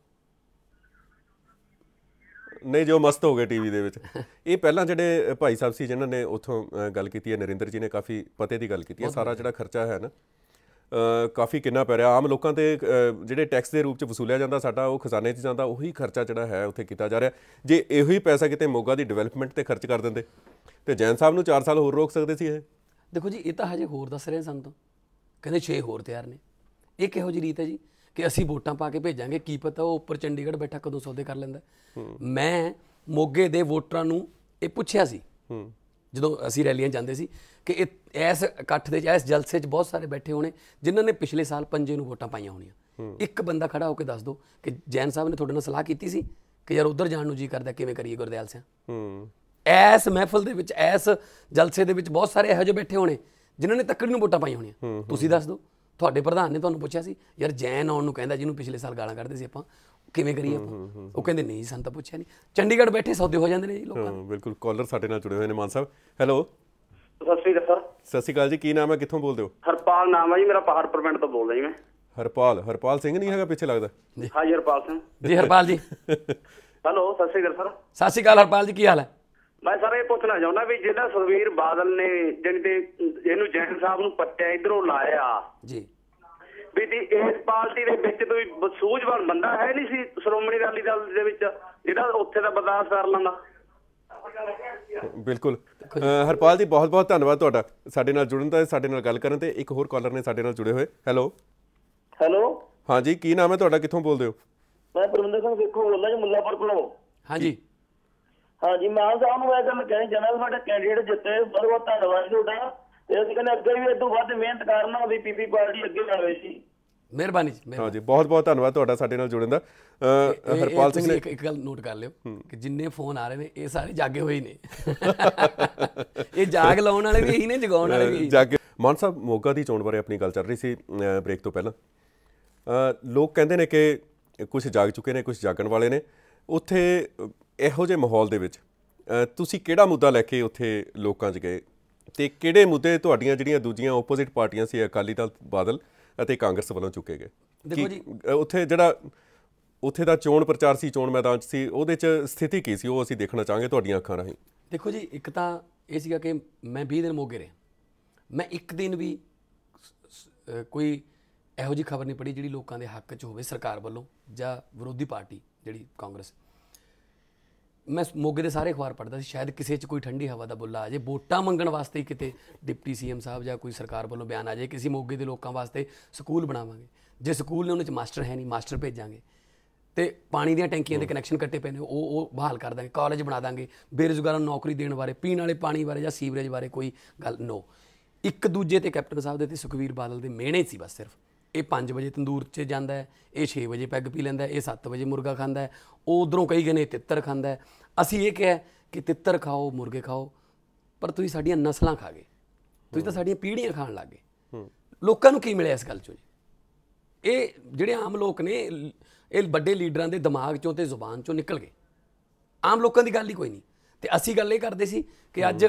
ਨਹੀਂ ਜੋ ਮਸਤ ਹੋ ਗਏ ਟੀਵੀ ਦੇ ਵਿੱਚ ਇਹ ਪਹਿਲਾਂ ਜਿਹੜੇ ਭਾਈ ਸਾਹਿਬ ਸੀ ਜਿਨ੍ਹਾਂ ਨੇ ਉੱਥੋਂ ਗੱਲ ਕੀਤੀ ਹੈ ਨਰਿੰਦਰ ਜੀ ਨੇ ਕਾਫੀ ਪਤੇ ਦੀ ਗੱਲ ਕੀਤੀ ਹੈ ਸਾਰਾ ਜਿਹੜਾ ਖਰਚਾ ਹੈ ਨਾ ਕਾਫੀ ਕਿੰਨਾ ਪੈ ਰਿਹਾ ਆਮ ਲੋਕਾਂ ਤੇ ਜਿਹੜੇ ਟੈਕਸ ਦੇ ਰੂਪ ਚ ਵਸੂਲਿਆ ਜਾਂਦਾ ਸਾਡਾ ਉਹ ਖਜ਼ਾਨੇ 'ਚ ਜਾਂਦਾ ਉਹੀ ਖਰਚਾ ਜਿਹੜਾ ਹੈ ਉੱਥੇ ਕੀਤਾ ਜਾ ਰਿਹਾ ਜੇ ਇਹੋ ਹੀ ਪੈਸਾ ਕਿਤੇ ਮੋਗਾ ਦੀ ਡਿਵੈਲਪਮੈਂਟ ਤੇ ਖਰਚ ਕਰ ਦਿੰਦੇ ਤੇ ਜੈਨ ਸਾਹਿਬ ਨੂੰ 4 ਸਾਲ ਹੋਰ ਰੋਕ ਸਕਦੇ ਸੀ ਇਹ ਦੇਖੋ ਜੀ ਇਹ ਤਾਂ ਹਜੇ ਹੋਰ ਦੱਸ ਰਹੇ ਸੰਤੋਂ ਕਹਿੰਦੇ 6 ਹੋਰ ਤਿਆਰ ਨੇ ਇਹ ਕਿਹੋ ਜੀ ਰੀਤ ਹੈ ਜੀ ਕਿ ਅਸੀਂ ਵੋਟਾਂ ਪਾ ਕੇ ਭੇਜਾਂਗੇ ਕੀ ਪਤਾ ਉਹ ਉੱਪਰ ਚੰਡੀਗੜ੍ਹ ਬੈਠਾ ਕਦੋਂ ਸੌਦੇ ਕਰ ਲੈਂਦਾ ਮੈਂ ਮੋਗੇ ਦੇ ਵੋਟਰਾਂ ਨੂੰ ਇਹ ਪੁੱਛਿਆ ਸੀ ਜਦੋਂ ਅਸੀਂ ਰੈਲੀਆਂ ਜਾਂਦੇ ਸੀ ਕਿ ਇਸ ਇਕੱਠ ਦੇ ਇਸ ਜਲਸੇ 'ਚ ਬਹੁਤ ਸਾਰੇ ਬੈਠੇ ਹੋਣੇ ਜਿਨ੍ਹਾਂ ਨੇ ਪਿਛਲੇ ਸਾਲ ਪੰਜੇ ਨੂੰ ਵੋਟਾਂ ਪਾਈਆਂ ਹੋਣੀਆਂ ਇੱਕ ਬੰਦਾ ਖੜਾ ਹੋ ਕੇ ਦੱਸ ਦੋ ਕਿ ਜੈਨ ਸਾਹਿਬ ਨੇ ਤੁਹਾਡੇ ਨਾਲ ਸਲਾਹ ਕੀਤੀ ਸੀ ਕਿ ਯਾਰ ਉਧਰ ਜਾਣ ਨੂੰ ਜੀ ਕਰਦਾ ਕਿਵੇਂ ਕਰੀਏ ਗੁਰਦੇਵਾਲ ਸਿੰਘ ਐਸ ਮਹਿਫਲ ਦੇ ਵਿੱਚ ਐਸ ਜਲਸੇ ਦੇ ਵਿੱਚ ਬਹੁਤ ਸਾਰੇ ਇਹੋ ਜਿਹੇ ਬੈਠੇ ਹੋਣੇ ਜਿਨ੍ਹਾਂ ਨੇ ਤੱਕੜੀ ਨੂੰ ਵੋਟਾਂ ਪਾਈਆਂ ਹੋਣੀਆਂ ਤੁਸੀਂ ਦੱਸ ਦਿਓ ਤੁਹਾਡੇ ਪ੍ਰਧਾਨ ਨੇ ਤੁਹਾਨੂੰ ਪੁੱਛਿਆ ਸੀ ਯਾਰ ਜੈਨ ਆਉਣ ਨੂੰ ਕਹਿੰਦਾ ਜਿਹਨੂੰ ਪਿਛਲੇ ਸਾਲ ਗਾਲਾਂ ਕੱਢਦੇ ਸੀ ਆਪਾਂ ਕਿਵੇਂ ਕਰੀਏ ਆਪਾਂ ਉਹ ਕਹਿੰਦੇ ਨਹੀਂ ਸਾਨੂੰ ਤਾਂ ਪੁੱਛਿਆ ਨਹੀਂ ਚੰਡੀਗੜ੍ਹ ਬੈਠੇ ਸੌਦੇ ਹੋ ਜਾਂਦੇ ਨੇ ਜੀ ਲੋਕਾਂ ਹਾਂ ਬਿਲਕੁਲ ਕਾਲਰ ਸਾਡੇ ਨਾਲ ਜੁੜੇ ਹੋਏ ਨੇ ਮਾਨ ਸਾਹਿਬ ਹੈਲੋ ਸਤਿ ਸ੍ਰੀ ਅਕਾਲ ਸਤਿ ਸ੍ਰੀ ਅਕਾਲ ਜੀ ਕੀ ਨਾਮ ਹੈ ਕਿੱਥੋਂ ਬੋਲਦੇ ਹੋ ਹਰਪਾਲ ਨਾਮ ਹੈ ਜੀ ਮੇਰਾ ਪਹਾੜਪੁਰ ਤੋਂ ਬੋਲਦਾ ਜੀ ਮੈਂ ਹਰਪਾਲ ਹਰਪਾਲ ਸਿੰਘ ਨਹੀਂ ਹੈਗਾ ਪਿੱਛੇ ਲੱਗਦਾ ਹਾਂ ਜੀ ਹਰਪਾਲ ਸਿੰਘ ਜੀ ਹਰਪਾਲ ਜੀ (laughs) ਹੈਲੋ ਸਤਿ ਸ੍ਰੀ ਅਕਾਲ ਸਰ ਸਤਿ ਸ੍ਰੀ ਅਕਾਲ ਹਰਪਾਲ ਜੀ ਕੀ ਹਾਲ ਹੈ ਮੈਂ ਸਾਰੇ ਪੁੱਛਣਾ ਚਾਹੁੰਦਾ ਵੀ ਜਿਹੜਾ ਸੁਖਵੀਰ ਬਾਦਲ ਨੇ ਜਾਨੀ ਤੇ ਇਹਨੂੰ ਜੈਨ ਸਾਹਿਬ ਨੂੰ ਪੱਟਿਆ ਇਧਰੋਂ ਲਾਇਆ ਜੀ ਵੀ ਦੀ ਇਸ ਪਾਰਟੀ ਦੇ ਵਿੱਚ ਕੋਈ ਸੂਝਵਾਨ ਬੰਦਾ ਹੈ ਨਹੀਂ ਸੀ ਸ਼੍ਰੋਮਣੀ ਅਕਾਲੀ ਦਲ ਦੇ ਵਿੱਚ ਜਿਹੜਾ ਉੱਥੇ ਦਾ ਬਰਦਾਸ਼ਤ ਕਰ ਲੈਂਦਾ ਬਿਲਕੁਲ ਹਰਪਾਲ ਜੀ ਬਹੁਤ ਬਹੁਤ ਧੰਨਵਾਦ ਤੁਹਾਡਾ ਸਾਡੇ ਨਾਲ ਜੁੜਨ ਦਾ ਸਾਡੇ ਨਾਲ ਗੱਲ ਕਰਨ ਤੇ ਇੱਕ ਹੋਰ ਕਾਲਰ ਨੇ ਸਾਡੇ ਨਾਲ ਜੁੜੇ ਹੋਏ ਹੈਲੋ ਹੈਲੋ ਹਾਂਜੀ ਕੀ ਨਾਮ ਹੈ ਤੁਹਾਡਾ ਕਿੱਥੋਂ ਬੋਲਦੇ ਹੋ ਮੈਂ ਪਰਮਿੰਦਰ ਸਿੰਘ ਵੇਖੋ ਬੋਲਦਾ ਜੀ ਮੁੱਲਾਪੁਰ ਕੋਲੋਂ ਹਾਂਜੀ ਹਾਂਜੀ ਮਾਨ ਸਾਹਿਬ ਨੂੰ ਇਹ ਗੱਲ ਕਹਿੰਦਾ ਜਨਰਲ ਸਾਡਾ ਕੈਂਡੀਡੇਟ ਜਿੱਤੇ ਬਹੁਤ ਬਹੁਤ ਧੰਨਵਾਦ ਤੁਹਾਡਾ ਤੇ ਅਸੀਂ ਕਹਿੰਦੇ ਅੱਗੇ ਵੀ ਇਦੋਂ ਵੱਧ ਮਿਹਨਤ ਕਰਨਾ ਵੀ ਪੀਪੀ ਪਾਰਟੀ ਅੱਗੇ ਜਾਵੇ ਸੀ ਮਿਹਰਬਾਨੀ ਜੀ ਹਾਂ ਜੀ ਬਹੁਤ ਬਹੁਤ ਧੰਨਵਾਦ ਤੁਹਾਡਾ ਸਾਡੇ ਨਾਲ ਜੁੜਨ ਦਾ ਹਰਪਾਲ ਸਿੰਘ ਨੇ ਇੱਕ ਗੱਲ ਨੋਟ ਕਰ ਲਿਓ ਕਿ ਜਿੰਨੇ ਫੋਨ ਆ ਰਹੇ ਨੇ ਇਹ ਸਾਰੇ ਜਾਗੇ ਹੋਏ ਨੇ ਇਹ ਜਾਗ ਲਾਉਣ ਵਾਲੇ ਵੀ ਇਹੀ ਨੇ ਜਗਾਉਣ ਵਾਲੇ ਵੀ ਜਾਗੇ ਮਾਨ ਸਾਹਿਬ ਮੋਗਾ ਦੀ ਚੋਣ ਬਾਰੇ ਆਪਣੀ ਗੱਲ ਚੱਲ ਰਹੀ ਸੀ ਬ੍ਰੇਕ ਤੋਂ ਪਹਿਲਾਂ ਲੋਕ ਕਹਿੰਦੇ ਨੇ ਕਿ ਕੁਝ ਜਾਗ ਚੁੱਕੇ ਨੇ ਕੁਝ ਜਾਗਣ ਵਾਲੇ ਨੇ ਉੱਥੇ ਇਹੋ ਜਿਹੇ ਮਾਹੌਲ ਦੇ ਵਿੱਚ ਤੁਸੀਂ ਕਿਹੜਾ ਮੁੱਦਾ ਲੈ ਕੇ ਉੱਥੇ ਲੋਕਾਂ 'ਚ ਗਏ ਤੇ ਕਿਹੜੇ ਮੁੱਦੇ ਤੁਹਾਡੀਆਂ ਜਿਹੜੀਆਂ ਦੂਜੀਆਂ ਆਪੋਜ਼ਿਟ ਪਾਰਟੀਆਂ ਸੀ ਅਕਾਲੀ ਦਲ ਬਾਦਲ ਅਤੇ ਕਾਂਗਰਸ ਵੱਲੋਂ ਚੁੱਕੇ ਗਏ ਦੇਖੋ ਜੀ ਉੱਥੇ ਜਿਹੜਾ ਉੱਥੇ ਦਾ ਚੋਣ ਪ੍ਰਚਾਰ ਸੀ ਚੋਣ ਮੈਦਾਨ 'ਚ ਸੀ ਉਹਦੇ 'ਚ ਸਥਿਤੀ ਕੀ ਸੀ ਉਹ ਅਸੀਂ ਦੇਖਣਾ ਚਾਹਾਂਗੇ ਤੁਹਾਡੀਆਂ ਅੱਖਾਂ ਰਾਹੀਂ ਦੇਖੋ ਜੀ ਇੱਕ ਤਾਂ ਇਹ ਸੀਗਾ ਕਿ ਮੈਂ 20 ਦਿਨ ਮੋਗੇ ਰਿਹਾ ਮੈਂ ਇੱਕ ਦਿਨ ਵੀ ਕੋਈ ਇਹੋ ਜੀ ਖਬਰ ਨਹੀਂ ਪੜੀ ਜਿਹੜੀ ਲੋਕਾਂ ਦੇ ਹੱਕ 'ਚ ਹੋਵੇ ਸਰਕਾਰ ਵੱਲੋਂ ਜਾਂ ਵਿਰੋਧੀ ਪਾਰਟੀ ਜਿਹੜੀ ਕਾਂਗਰਸ ਮੈਂ ਮੋਗੇ ਦੇ ਸਾਰੇ ਅਖਬਾਰ ਪੜਦਾ ਸੀ ਸ਼ਾਇਦ ਕਿਸੇ 'ਚ ਕੋਈ ਠੰਡੀ ਹਵਾ ਦਾ ਬੁੱਲਾ ਆ ਜੇ ਵੋਟਾਂ ਮੰਗਣ ਵਾਸਤੇ ਕਿਤੇ ਡਿਪਟੀ ਸੀਐਮ ਸਾਹਿਬ ਜਾਂ ਕੋਈ ਸਰਕਾਰ ਵੱਲੋਂ ਬਿਆਨ ਆ ਜਾਏ ਕਿਸੇ ਮੋਗੇ ਦੇ ਲੋਕਾਂ ਵਾਸਤੇ ਸਕੂਲ ਬਣਾਵਾਂਗੇ ਜੇ ਸਕੂਲ ਨੇ ਉਹਨਾਂ 'ਚ ਮਾਸਟਰ ਹੈ ਨਹੀਂ ਮਾਸਟਰ ਭੇਜਾਂਗੇ ਤੇ ਪਾਣੀ ਦੀਆਂ ਟੈਂਕੀਆਂ ਦੇ ਕਨੈਕਸ਼ਨ ਕੱਟੇ ਪਏ ਨੇ ਉਹ ਉਹ ਬਹਾਲ ਕਰ ਦਾਂਗੇ ਕਾਲਜ ਬਣਾ ਦਾਂਗੇ ਬੇਰੁਜ਼ਗਾਰਾਂ ਨੂੰ ਨੌਕਰੀ ਦੇਣ ਬਾਰੇ ਪੀਣ ਵਾਲੇ ਪਾਣੀ ਬਾਰੇ ਜਾਂ ਸੀਵਰੇਜ ਬਾਰੇ ਕੋਈ ਗੱਲ ਨੋ ਇੱਕ ਦੂਜੇ ਤੇ ਕੈਪਟਨ ਸਾਹਿਬ ਦੇ ਤੇ ਸੁਖਵੀਰ ਬਾਦਲ ਦੇ ਮਿਹਣੇ ਸੀ ਬਸ ਸਿਰਫ ਇਹ 5 ਵਜੇ ਤੰਦੂਰ 'ਚ ਜਾਂਦਾ ਹੈ ਇਹ 6 ਵਜੇ ਪੈਗ ਪੀ ਲੈਂਦਾ ਇਹ 7 ਵਜੇ ਮੁਰਗਾ ਖਾਂਦਾ ਹੈ ਉਹ ਉਧਰੋਂ ਕਈ ਗਨੇ ਤਿੱਤਰ ਖਾਂਦਾ ਅਸੀਂ ਇਹ ਕਿਹਾ ਕਿ ਤਿੱਤਰ ਖਾਓ ਮੁਰਗੇ ਖਾਓ ਪਰ ਤੁਸੀਂ ਸਾਡੀਆਂ ਨਸਲਾਂ ਖਾ ਗਏ ਤੁਸੀਂ ਤਾਂ ਸਾਡੀਆਂ ਪੀੜ੍ਹੀਆਂ ਖਾਣ ਲੱਗ ਗਏ ਲੋਕਾਂ ਨੂੰ ਕੀ ਮਿਲਿਆ ਇਸ ਗੱਲ ਚੋਂ ਇਹ ਜਿਹੜੇ ਆਮ ਲੋਕ ਨੇ ਇਹ ਵੱਡੇ ਲੀਡਰਾਂ ਦੇ ਦਿਮਾਗ ਚੋਂ ਤੇ ਜ਼ੁਬਾਨ ਚੋਂ ਨਿਕਲ ਗਏ ਆਮ ਲੋਕਾਂ ਦੀ ਗੱਲ ਹੀ ਕੋਈ ਨਹੀਂ ਤੇ ਅਸੀਂ ਗੱਲ ਇਹ ਕਰਦੇ ਸੀ ਕਿ ਅੱਜ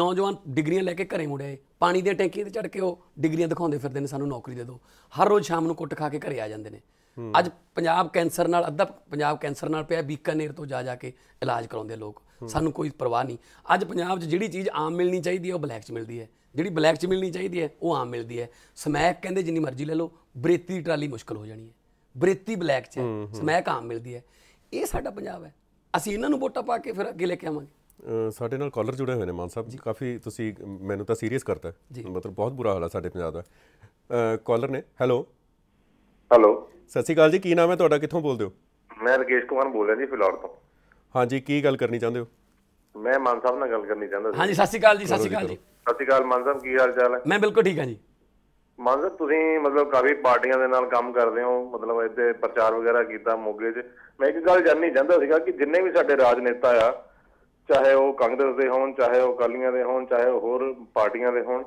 ਨੌਜਵਾਨ ਡਿਗਰੀਆਂ ਲੈ ਕੇ ਘਰੇ ਮੁੜਿਆ ਪਾਣੀ ਦੇ ਟੈਂਕੀ ਤੇ ਚੜ ਕੇ ਉਹ ਡਿਗਰੀਆਂ ਦਿਖਾਉਂਦੇ ਫਿਰਦੇ ਨੇ ਸਾਨੂੰ ਨੌਕਰੀ ਦੇ ਦਿਓ ਹਰ ਰੋਜ਼ ਸ਼ਾਮ ਨੂੰ ਕੁੱਟ ਖਾ ਕੇ ਘਰੇ ਆ ਜਾਂਦੇ ਨੇ ਅੱਜ ਪੰਜਾਬ ਕੈਂਸਰ ਨਾਲ ਅੱਧਾ ਪੰਜਾਬ ਕੈਂਸਰ ਨਾਲ ਪਿਆ ਬੀਕਾਨੇਰ ਤੋਂ ਜਾ ਜਾ ਕੇ ਇਲਾਜ ਕਰਾਉਂਦੇ ਲੋਕ ਸਾਨੂੰ ਕੋਈ ਪਰਵਾਹ ਨਹੀਂ ਅੱਜ ਪੰਜਾਬ 'ਚ ਜਿਹੜੀ ਚੀਜ਼ ਆਮ ਮਿਲਣੀ ਚਾਹੀਦੀ ਹੈ ਉਹ ਬਲੈਕ 'ਚ ਮਿਲਦੀ ਹੈ ਜਿਹੜੀ ਬਲੈਕ 'ਚ ਮਿਲਣੀ ਚਾਹੀਦੀ ਹੈ ਉਹ ਆਮ ਮਿਲਦੀ ਹੈ ਸਮੈਕ ਕਹਿੰਦੇ ਜਿੰਨੀ ਮਰਜ਼ੀ ਲੈ ਲਓ ਬਰੇਤੀ ਟਰਾਲੀ ਮੁਸ਼ਕਲ ਹੋ ਜਾਣੀ ਹੈ ਬਰੇਤੀ ਬਲੈਕ 'ਚ ਹੈ ਸਮੈਕ ਆਮ ਮਿਲਦੀ ਹੈ ਇਹ ਸਾਡਾ ਪੰਜਾਬ ਹੈ ਅਸੀਂ ਇਹਨਾਂ ਨੂੰ ਵੋਟਾਂ ਪਾ ਕੇ ਫਿਰ ਅੱਗੇ ਲੈ ਕੇ ਆਵਾਂਗੇ ਸਾਡੇ ਨਾਲ ਕਾਲਰ ਜੁੜੇ ਹੋਏ ਨੇ ਮਾਨ ਸਾਹਿਬ ਜੀ ਕਾਫੀ ਤੁਸੀਂ ਮੈਨੂੰ ਤਾਂ ਸੀਰੀਅਸ ਕਰਤਾ ਮਤਲਬ ਬਹੁਤ ਬੁਰਾ ਹਾਲ ਹੈ ਸਾਡੇ ਪੰਜਾਬ ਦਾ ਕਾਲਰ ਨੇ ਹੈਲੋ ਹੈਲੋ ਸਤਿ ਸ਼੍ਰੀ ਅਕਾਲ ਜੀ ਕੀ ਨਾਮ ਹੈ ਤੁਹਾਡਾ ਕਿੱਥੋਂ ਬੋਲਦੇ ਹੋ ਮੈਂ ਰਕੇਸ਼ ਕੁਮਾਰ ਬੋਲ ਰਿਹਾ ਜੀ ਫਿਲੌਰ ਤੋਂ ਹਾਂਜੀ ਕੀ ਗੱਲ ਕਰਨੀ ਚਾਹੁੰਦੇ ਹੋ ਮੈਂ ਮਾਨ ਸਾਹਿਬ ਨਾਲ ਗੱਲ ਕਰਨੀ ਚਾਹੁੰਦਾ ਸੀ ਹਾਂਜੀ ਸਤਿ ਸ਼੍ਰੀ ਅਕਾਲ ਜੀ ਸਤਿ ਸ਼੍ਰੀ ਅਕਾਲ ਜੀ ਸਤਿ ਸ਼੍ਰੀ ਅਕਾਲ ਮਾਨ ਸਾਹਿਬ ਕੀ ਹਾਲ ਚਾਲ ਹੈ ਮੈਂ ਬਿਲਕੁਲ ਠੀਕ ਹਾਂ ਜੀ ਮਾਨ ਸਾਹਿਬ ਤੁਸੀਂ ਮਤਲਬ ਕਾਫੀ ਪਾਰਟੀਆਂ ਦੇ ਨਾਲ ਕੰਮ ਕਰਦੇ ਹੋ ਮਤਲਬ ਇੱਥੇ ਪ੍ਰਚਾਰ ਵਗੈਰਾ ਕੀਤਾ ਮੋਗੇ 'ਚ ਮੈਂ ਇੱਕ ਗੱਲ ਜਾਣਨੀ ਚਾਹੁੰਦਾ ਸੀਗਾ ਕਿ ਜਿੰਨੇ ਵੀ ਸਾਡੇ ਰਾਜਨੇਤਾ ਆ ਚਾਹੇ ਉਹ ਕਾਂਗਰਸ ਦੇ ਹੋਣ ਚਾਹੇ ਉਹ ਅਕਾਲੀਆਂ ਦੇ ਹੋਣ ਚਾਹੇ ਉਹ ਹੋਰ ਪਾਰਟੀਆਂ ਦੇ ਹੋਣ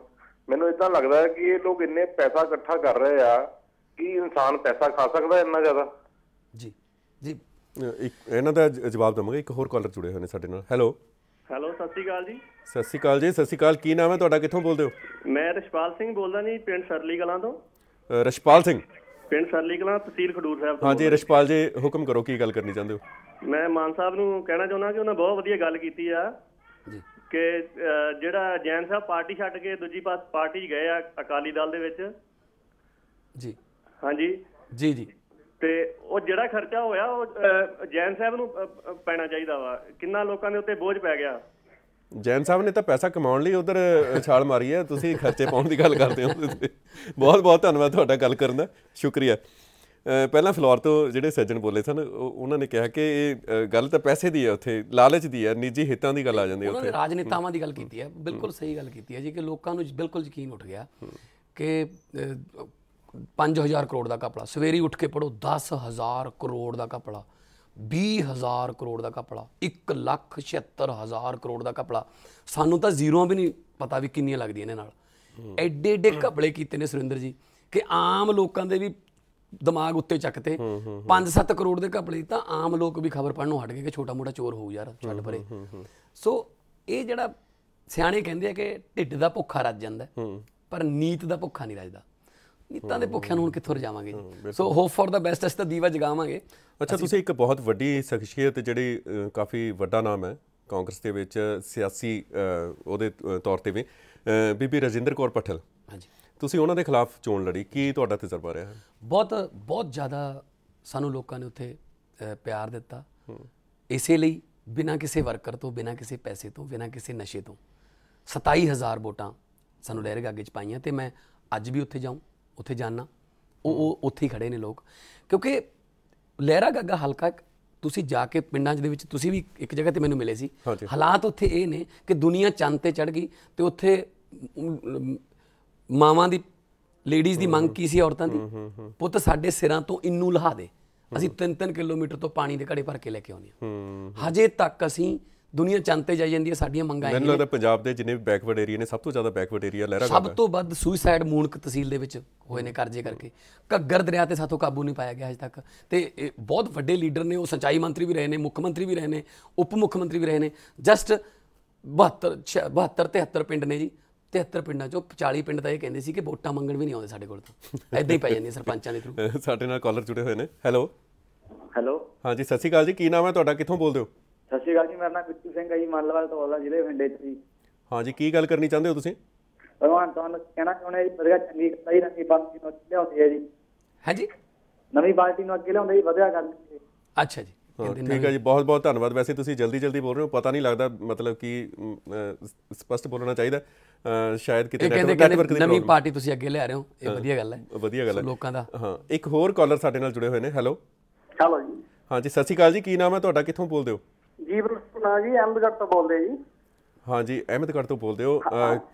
ਮੈਨੂੰ ਇਦਾਂ ਲੱਗਦਾ ਹੈ ਕਿ ਇਹ ਲੋਕ ਇੰਨੇ ਪੈਸਾ ਇਕੱਠਾ ਕਰ ਰਹੇ ਆ ਕਿ ਇਨਸਾਨ ਪੈਸਾ ਖਾ ਸਕਦਾ ਇੰਨਾ ਜ਼ਿਆਦਾ ਜੀ ਜੀ ਇੱਕ ਇਹਨਾਂ ਦਾ ਜਵਾਬ ਦਵਾਂਗੇ ਇੱਕ ਹੋਰ ਕਾਲਰ ਜੁੜੇ ਹੋਏ ਨੇ ਸਾਡੇ ਨਾਲ ਹੈਲੋ ਹੈਲੋ ਸਤਿ ਸ਼੍ਰੀ ਅਕਾਲ ਜੀ ਸਤਿ ਸ਼੍ਰੀ ਅਕਾਲ ਜੀ ਸਤਿ ਸ਼੍ਰੀ ਅਕਾਲ ਕੀ ਨਾਮ ਹੈ ਤੁਹਾਡਾ ਕਿੱਥੋਂ ਬੋਲਦੇ ਹੋ ਮੈਂ ਰਸ਼ਪਾਲ ਸਿੰਘ ਬੋਲਦਾ ਜੀ ਪਿੰਡ ਸਰਲੀ ਕਲਾਂ ਤੋਂ ਰਸ਼ਪਾਲ ਸਿੰਘ ਪਿੰਡ ਸਰਲੀ ਕਲਾਂ ਤਹਿਸੀਲ ਖਡੂਰ ਸਾਹਿਬ ਤੋਂ ਹਾਂਜੀ ਰਸ਼ਪਾਲ ਜੀ ਹੁਕਮ ਕਰੋ ਕੀ ਗੱਲ ਕਰਨੀ ਚਾਹੁੰਦੇ ਹੋ ਮੈਂ ਮਾਨ ਸਾਹਿਬ ਨੂੰ ਕਹਿਣਾ ਚਾਹੁੰਦਾ ਕਿ ਉਹਨਾਂ ਬਹੁਤ ਵਧੀਆ ਗੱਲ ਕੀਤੀ ਆ ਜੀ ਕਿ ਜਿਹੜਾ ਜੈਨ ਸਾਹਿਬ ਪਾਰਟੀ ਛੱਡ ਕੇ ਦੂਜੀ ਪਾਸ ਪਾਰਟੀ ਗਏ ਆ ਅਕਾਲੀ ਦਲ ਦੇ ਵਿੱਚ ਜੀ ਹਾਂਜੀ ਜੀ ਜੀ ਤੇ ਉਹ ਜਿਹੜਾ ਖਰਚਾ ਹੋਇਆ ਉਹ ਜੈਨ ਸਾਹਿਬ ਨੂੰ ਪੈਣਾ ਚਾਹੀਦਾ ਵਾ ਕਿੰਨਾ ਲੋਕਾਂ ਦੇ ਉੱਤੇ ਬੋਝ ਪੈ ਗਿਆ ਜੈਨ ਸਾਹਿਬ ਨੇ ਤਾਂ ਪੈਸਾ ਕਮਾਉਣ ਲਈ ਉਧਰ ਛਾਲ ਮਾਰੀ ਹੈ ਤੁਸੀਂ ਖਰਚੇ ਪਾਉਣ ਦੀ ਗੱਲ ਕਰਦੇ ਹੋ ਬਹੁਤ ਬਹੁਤ ਧੰਨਵਾਦ ਤੁਹਾਡਾ ਗੱਲ ਕਰਨ ਦਾ ਸ਼ੁਕਰੀਆ ਪਹਿਲਾਂ ਫਲੋਰ ਤੋਂ ਜਿਹੜੇ ਸੱਜਣ ਬੋਲੇ ਸਨ ਉਹਨਾਂ ਨੇ ਕਿਹਾ ਕਿ ਇਹ ਗੱਲ ਤਾਂ ਪੈਸੇ ਦੀ ਹੈ ਉੱਥੇ ਲਾਲਚ ਦੀ ਹੈ ਨਿੱਜੀ ਹਿੱਤਾਂ ਦੀ ਗੱਲ ਆ ਜਾਂਦੀ ਉੱਥੇ ਉਹਨਾਂ ਨੇ ਰਾਜਨੀਤਾਵਾਂ ਦੀ ਗੱਲ ਕੀਤੀ ਹੈ ਬਿਲਕੁਲ ਸਹੀ ਗੱਲ ਕੀਤੀ ਹੈ ਜੀ ਕਿ ਲੋਕਾਂ ਨੂੰ ਬਿਲਕੁਲ ਯਕੀਨ ਉੱਠ ਗਿਆ ਕਿ 5000 ਕਰੋੜ ਦਾ ਕਪੜਾ ਸਵੇਰੀ ਉੱਠ ਕੇ ਪੜੋ 10000 ਕਰੋੜ ਦਾ ਕਪੜਾ 20000 ਕਰੋੜ ਦਾ ਕਪੜਾ 176000 ਕਰੋੜ ਦਾ ਕਪੜਾ ਸਾਨੂੰ ਤਾਂ ਜ਼ੀਰੋਆਂ ਵੀ ਨਹੀਂ ਪਤਾ ਵੀ ਕਿੰਨੀਆਂ ਲੱਗਦੀਆਂ ਨੇ ਨਾਲ ਐਡੇ ਐਡੇ ਕਪੜੇ ਕੀਤੇ ਨੇ ਸੁਰਿੰਦਰ ਜੀ ਕਿ ਆਮ ਲੋਕਾਂ ਦੇ ਵੀ ਦਿਮਾਗ ਉੱਤੇ ਚੱਕਤੇ 5-7 ਕਰੋੜ ਦੇ ਘਪਲੇ ਤਾਂ ਆਮ ਲੋਕ ਵੀ ਖਬਰ ਪੜਨੋਂ ਹਟ ਗਏ ਕਿ ਛੋਟਾ ਮੋਟਾ ਚੋਰ ਹੋਊ ਯਾਰ ਛੱਡ ਪਰੇ ਸੋ ਇਹ ਜਿਹੜਾ ਸਿਆਣੇ ਕਹਿੰਦੇ ਆ ਕਿ ਢਿੱਡ ਦਾ ਭੁੱਖਾ ਰੱਜ ਜਾਂਦਾ ਪਰ ਨੀਤ ਦਾ ਭੁੱਖਾ ਨਹੀਂ ਰੱਜਦਾ ਨੀਤਾਂ ਦੇ ਭੁੱਖਿਆਂ ਨੂੰ ਹੁਣ ਕਿੱਥੋਂ ਰਜਾਵਾਂਗੇ so hope for the best ਅਸੀਂ ਤਾਂ ਦੀਵਾ ਜਗਾਵਾਂਗੇ ਅੱਛਾ ਤੁਸੀਂ ਇੱਕ ਬਹੁਤ ਵੱਡੀ ਸ਼ਖਸੀਅਤ ਜਿਹੜੀ ਕਾਫੀ ਵੱਡਾ ਨਾਮ ਹੈ ਕਾਂਗਰਸ ਦੇ ਵਿੱਚ ਸਿਆਸੀ ਉਹਦੇ ਤੌਰ ਤੇ ਵੀ ਬੀਬੀ ਰਜਿੰਦਰ ਕੌਰ ਪਟਲ ਹਾਂਜੀ ਤੁਸੀਂ ਉਹਨਾਂ ਦੇ ਖਿਲਾਫ ਚੋਣ ਲੜੀ ਕੀ ਤੁਹਾਡਾ ਤਜਰਬਾ ਰਿਹਾ ਬਹੁਤ ਬਹੁਤ ਜ਼ਿਆਦਾ ਸਾਨੂੰ ਲੋਕਾਂ ਨੇ ਉੱਥੇ ਪਿਆਰ ਦਿੱਤਾ ਇਸੇ ਲਈ ਬਿਨਾਂ ਕਿਸੇ ਵਰਕਰ ਤੋਂ ਬਿਨਾਂ ਕਿਸੇ ਪੈਸੇ ਤੋਂ ਬਿਨਾਂ ਕਿਸੇ ਨਸ਼ੇ ਤੋਂ 27000 ਵੋਟਾਂ ਸਾਨੂੰ ਲਹਿਰ ਗਾਗੇ ਚ ਪਾਈਆਂ ਤੇ ਮੈਂ ਅੱਜ ਵੀ ਉੱਥੇ ਜਾਉਂ ਉੱਥੇ ਜਾਣਾ ਉਹ ਉਹ ਉੱਥੇ ਹੀ ਖੜੇ ਨੇ ਲੋਕ ਕਿਉਂਕਿ ਲਹਿਰਾ ਗੱਗਾ ਹਲਕਾ ਤੁਸੀਂ ਜਾ ਕੇ ਪਿੰਡਾਂ ਦੇ ਵਿੱਚ ਤੁਸੀਂ ਵੀ ਇੱਕ ਜਗ੍ਹਾ ਤੇ ਮੈਨੂੰ ਮਿਲੇ ਸੀ ਹਾਲਾਤ ਉੱਥੇ ਇਹ ਨੇ ਕਿ ਦੁਨੀਆ ਚੰਨ ਤੇ ਚੜ ਗਈ ਤੇ ਉੱਥੇ ਮਾਵਾਂ ਦੀ ਲੇਡੀਜ਼ ਦੀ ਮੰਗ ਕੀ ਸੀ ਔਰਤਾਂ ਦੀ ਪੁੱਤ ਸਾਡੇ ਸਿਰਾਂ ਤੋਂ ਇੰਨੂ ਲਹਾ ਦੇ ਅਸੀਂ 3-3 ਕਿਲੋਮੀਟਰ ਤੋਂ ਪਾਣੀ ਦੇ ਘੜੇ ਭਰ ਕੇ ਲੈ ਕੇ ਆਉਂਦੇ ਹਾਂ ਹਜੇ ਤੱਕ ਅਸੀਂ ਦੁਨੀਆ ਚੰਤੇ ਜਾਈ ਜਾਂਦੀ ਹੈ ਸਾਡੀਆਂ ਮੰਗਾਂ ਮੈਨੂੰ ਲੱਗਦਾ ਪੰਜਾਬ ਦੇ ਜਿੰਨੇ ਵੀ ਬੈਕਵਰਡ ਏਰੀਆ ਨੇ ਸਭ ਤੋਂ ਜ਼ਿਆਦਾ ਬੈਕਵਰਡ ਏਰੀਆ ਲਹਿਰਾ ਸਭ ਤੋਂ ਵੱਧ ਸੁਸਾਈਡ ਮੂਨਕ ਤਹਿਸੀਲ ਦੇ ਵਿੱਚ ਹੋਏ ਨੇ ਕਰਜ਼ੇ ਕਰਕੇ ਘੱਗਰ ਦਰਿਆ ਤੇ ਸਾਥੋਂ ਕਾਬੂ ਨਹੀਂ ਪਾਇਆ ਗਿਆ ਅਜੇ ਤੱਕ ਤੇ ਬਹੁਤ ਵੱਡੇ ਲੀਡਰ ਨੇ ਉਹ ਸਚਾਈ ਮੰਤਰੀ ਵੀ ਰਹੇ ਨੇ ਮੁੱਖ ਮੰਤਰੀ ਵੀ ਰਹੇ ਨੇ ਉਪ ਮੁੱਖ ਮੰਤਰੀ ਵੀ ਰਹੇ ਨੇ ਜਸਟ 72 72 73 ਪਿੰਡ ਨੇ ਜੀ 73 ਪਿੰਡਾਂ ਚੋਂ 40 ਪਿੰਡ ਤਾਂ ਇਹ ਕਹਿੰਦੇ ਸੀ ਕਿ ਵੋਟਾਂ ਮੰਗਣ ਵੀ ਨਹੀਂ ਆਉਂਦੇ ਸਾਡੇ ਕੋਲ ਤੋਂ ਐਦਾਂ ਹੀ ਪੈ ਜਾਂਦੀਆਂ ਸਰਪੰਚਾਂ ਦੇ ਥਰੂ (laughs) ਸਾਡੇ ਨਾਲ ਕਾਲਰ ਜੁੜੇ ਹੋਏ ਨੇ ਹੈਲੋ ਹੈਲੋ ਹਾਂਜੀ ਸਤਿ ਸ਼੍ਰੀ ਅਕਾਲ ਜੀ ਕੀ ਨਾਮ ਹੈ ਤੁਹਾਡਾ ਕਿੱਥੋਂ ਬੋਲਦੇ ਹੋ ਸਤਿ ਸ਼੍ਰੀ ਅਕਾਲ ਜੀ ਮੇਰਾ ਨਾਮ ਕਿੱਤੂ ਸਿੰਘ ਹੈ ਜੀ ਮਾਲਵਾਲ ਤੋਂ ਬੋਲਦਾ ਜ਼ਿਲ੍ਹੇ ਫੰਡੇ ਤੋਂ ਜੀ ਹਾਂਜੀ ਕੀ ਗੱਲ ਕਰਨੀ ਚਾਹੁੰਦੇ ਹੋ ਤੁਸੀਂ ਭਗਵਾਨ ਤੁਹਾਨੂੰ ਕਹਿਣਾ ਚਾਹੁੰਦੇ ਜੀ ਵਧੀਆ ਚੰਗੀ ਗੱਲ ਹੀ ਨਵੀਂ ਪਾਰਟੀ ਨੂੰ ਲਿਆਉਂਦੇ ਹੈ ਜੀ ਹਾਂਜੀ ਨਵੀਂ ਪਾਰਟੀ ਨੂੰ ਅੱਗੇ ਲਿਆਉਂਦੇ ਜੀ ਵਧੀਆ ਗੱਲ ਅੱਛਾ ਜੀ ਠੀਕ ਹੈ ਜੀ ਬਹੁਤ ਬਹੁਤ ਧੰਨਵਾਦ ਵੈਸੇ ਤੁਸੀਂ ਜਲਦੀ ਜਲਦੀ ਬੋਲ ਰਹੇ ਹੋ ਪਤਾ ਨਹੀਂ ਲੱਗਦਾ ਮਤਲਬ ਕਿ ਸਪਸ਼ਟ ਬੋਲਣਾ ਚਾਹੀਦਾ ਸ਼ਾਇਦ ਕਿਤੇ ਨੈਟਵਰਕ ਦੀ ਨਵੀਂ ਪਾਰਟੀ ਤੁਸੀਂ ਅੱਗੇ ਆ ਰਹੇ ਹੋ ਇਹ ਵਧੀਆ ਗੱਲ ਹੈ ਵਧੀਆ ਗੱਲ ਹੈ ਲੋਕਾਂ ਦਾ ਹਾਂ ਇੱਕ ਹੋਰ ਕਾਲਰ ਸਾਡੇ ਨਾਲ ਜੁੜੇ ਹੋਏ ਨੇ ਹੈਲੋ ਹੈਲੋ ਜੀ ਹਾਂ ਜੀ ਸਤਿ ਸ਼੍ਰੀ ਅਕਾਲ ਜੀ ਕੀ ਨਾਮ ਹੈ ਤੁਹਾਡਾ ਕਿੱਥੋਂ ਬੋਲਦੇ ਹੋ ਜੀ ਬਰਸਨਾ ਜੀ ਅਹਿਮਦਗੜ ਤੋਂ ਬੋਲਦੇ ਜੀ ਹਾਂ ਜੀ ਅਹਿਮਦਗੜ ਤੋਂ ਬੋਲਦੇ ਹੋ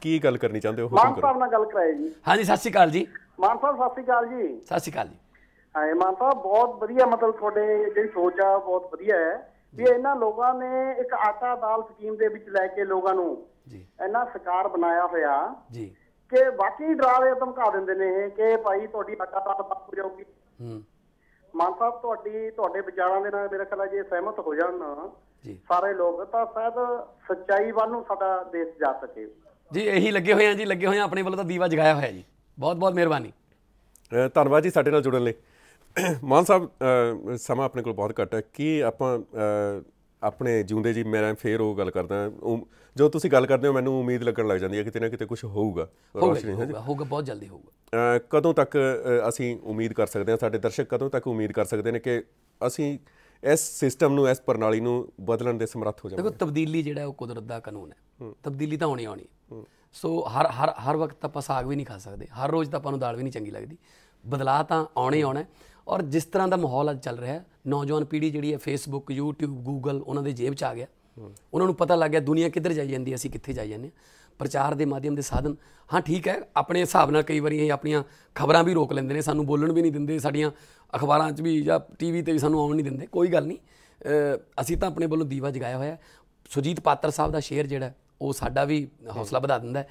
ਕੀ ਗੱਲ ਕਰਨੀ ਚਾਹੁੰਦੇ ਹੋ ਹੁਕਮ ਕਰੋ ਮਾਨ ਨਾਲ ਗੱਲ ਕਰਾਏ ਜੀ ਹਾਂ ਜੀ ਸਤਿ ਸ਼੍ਰੀ ਅਕਾਲ ਜੀ ਮਾਨਸਾ ਸਤਿ ਸ਼੍ਰੀ ਅਕਾਲ ਜੀ ਸਤਿ ਸ਼੍ਰੀ ਅਕਾਲ ਜੀ ਹਾਂ ਇਮਾਨ ਸਾਹਿਬ ਬਹੁਤ ਵਧੀਆ ਮਤਲਬ ਤੁਹਾਡੇ ਜਿਹੜੀ ਸੋਚ ਆ ਬਹੁਤ ਵਧੀਆ ਹੈ ਵੀ ਇਹਨਾਂ ਲੋਕਾਂ ਨੇ ਇੱਕ ਆਟਾ ਦਾਲ ਸਕੀਮ ਦੇ ਵਿੱਚ ਲੈ ਕੇ ਲੋਕਾਂ ਨੂੰ ਜੀ ਇਹਨਾਂ ਸਰਕਾਰ ਬਣਾਇਆ ਹੋਇਆ ਜੀ ਕਿ ਬਾਕੀ ਡਰਾਵੇ ਧਮਕਾ ਦਿੰਦੇ ਨੇ ਇਹ ਕਿ ਭਾਈ ਤੁਹਾਡੀ ਆਟਾ ਦਾਲ ਪੱਕ ਜਾਊਗੀ ਹੂੰ ਮਾਨ ਸਾਹਿਬ ਤੁਹਾਡੀ ਤੁਹਾਡੇ ਵਿਚਾਰਾਂ ਦੇ ਨਾਲ ਮੇਰਾ ਖਿਆਲ ਜੇ ਸਹਿਮਤ ਹੋ ਜਾਣ ਜੀ ਸਾਰੇ ਲੋਕ ਤਾਂ ਸ਼ਾਇਦ ਸੱਚਾਈ ਵੱਲ ਨੂੰ ਸਾਡਾ ਦੇਸ਼ ਜਾ ਸਕੇ ਜੀ ਇਹੀ ਲੱਗੇ ਹੋਏ ਆ ਜੀ ਲੱਗੇ ਹੋਏ ਆ ਆਪਣੇ ਵੱਲੋਂ ਤਾਂ ਦੀਵਾ ਜਗਾਇਆ ਹੋਇਆ ਜੀ ਬਹੁਤ ਬਹੁਤ ਮਿਹਰਬਾਨੀ ਧੰਨਵਾਦ ਜੀ ਸਾਡੇ ਨਾਲ ਜੁੜਨ ਲਈ ਮਾਨ ਸਾਹਿਬ ਸਮਾਂ ਆਪਣੇ ਕੋਲ ਬਹੁਤ ਘੱਟ ਹੈ ਕਿ ਆਪਾਂ ਆਪਣੇ ਜਿਉਂਦੇ ਜੀ ਮੇਰਾ ਫੇਰ ਉਹ ਗੱਲ ਕਰਦਾ ਜੋ ਤੁਸੀਂ ਗੱਲ ਕਰਦੇ ਹੋ ਮੈਨੂੰ ਉਮੀਦ ਲੱਗਣ ਲੱਗ ਜਾਂਦੀ ਹੈ ਕਿਤੇ ਨਾ ਕਿਤੇ ਕੁਝ ਹੋਊਗਾ ਰੋਸ਼ਨੀ ਹੋਊਗਾ ਬਹੁਤ ਜਲਦੀ ਹੋਊਗਾ ਕਦੋਂ ਤੱਕ ਅਸੀਂ ਉਮੀਦ ਕਰ ਸਕਦੇ ਹਾਂ ਸਾਡੇ ਦਰਸ਼ਕ ਕਦੋਂ ਤੱਕ ਉਮੀਦ ਕਰ ਸਕਦੇ ਨੇ ਕਿ ਅਸੀਂ ਇਸ ਸਿਸਟਮ ਨੂੰ ਇਸ ਪ੍ਰਣਾਲੀ ਨੂੰ ਬਦਲਣ ਦੇ ਸਮਰੱਥ ਹੋ ਜਾਵਾਂਗੇ ਦੇਖੋ ਤਬਦੀਲੀ ਜਿਹੜਾ ਉਹ ਕੁਦਰਤ ਦਾ ਕਾਨੂੰਨ ਹੈ ਤਬਦੀਲੀ ਤਾਂ ਹੋਣੀ ਆਉਣੀ ਸੋ ਹਰ ਹਰ ਹਰ ਵਕਤ ਆਪਾਂ ਸਾਗ ਵੀ ਨਹੀਂ ਖਾ ਸਕਦੇ ਹਰ ਰੋਜ਼ ਤਾਂ ਆਪਾਂ ਨੂੰ ਦਾਲ ਵੀ ਨਹੀਂ ਚੰਗੀ ਲੱਗਦੀ ਬਦਲਾਅ ਤਾਂ ਆਉਣੇ ਆਉਣਾ ਔਰ ਜਿਸ ਤਰ੍ਹਾਂ ਦਾ ਮਾਹੌਲ ਅੱਜ ਚੱਲ ਰਿਹਾ ਹੈ ਨੌਜਵਾਨ ਪੀੜ੍ਹੀ ਜਿਹੜੀ ਹੈ ਫੇਸਬੁੱਕ YouTube Google ਉਹਨਾਂ ਦੇ ਜੇਬ 'ਚ ਆ ਗਿਆ ਉਹਨਾਂ ਨੂੰ ਪਤਾ ਲੱਗ ਗਿਆ ਦੁਨੀਆ ਕਿੱਧਰ ਜਾਈ ਜਾਂਦੀ ਅਸੀਂ ਕਿੱਥੇ ਜਾਈ ਜਾਂਦੇ ਪ੍ਰਚਾਰ ਦੇ ਮਾਧਿਅਮ ਦੇ ਸਾਧਨ ਹਾਂ ਠੀਕ ਹੈ ਆਪਣੇ ਹਿਸਾਬ ਨਾਲ ਕਈ ਵਾਰੀ ਇਹ ਆਪਣੀਆਂ ਖਬਰਾਂ ਵੀ ਰੋਕ ਲੈਂਦੇ ਨੇ ਸਾਨੂੰ ਬੋਲਣ ਵੀ ਨਹੀਂ ਦਿੰਦੇ ਸਾਡੀਆਂ ਅਖਬਾਰਾਂ 'ਚ ਵੀ ਜਾਂ ਟੀਵੀ ਤੇ ਵੀ ਸਾਨੂੰ ਆਉਣ ਨਹੀਂ ਦਿੰਦੇ ਕੋਈ ਗੱਲ ਨਹੀਂ ਅਸੀਂ ਤਾਂ ਆਪਣੇ ਵੱਲੋਂ ਦੀਵਾ ਜਗਾਇਆ ਹੋਇਆ ਸੁਜੀਤ ਪਾਤਰ ਸਾਹਿਬ ਦਾ ਸ਼ੇਅਰ ਜਿਹੜਾ ਉਹ ਸਾਡਾ ਵੀ ਹੌਸਲਾ ਵਧਾ ਦਿੰਦਾ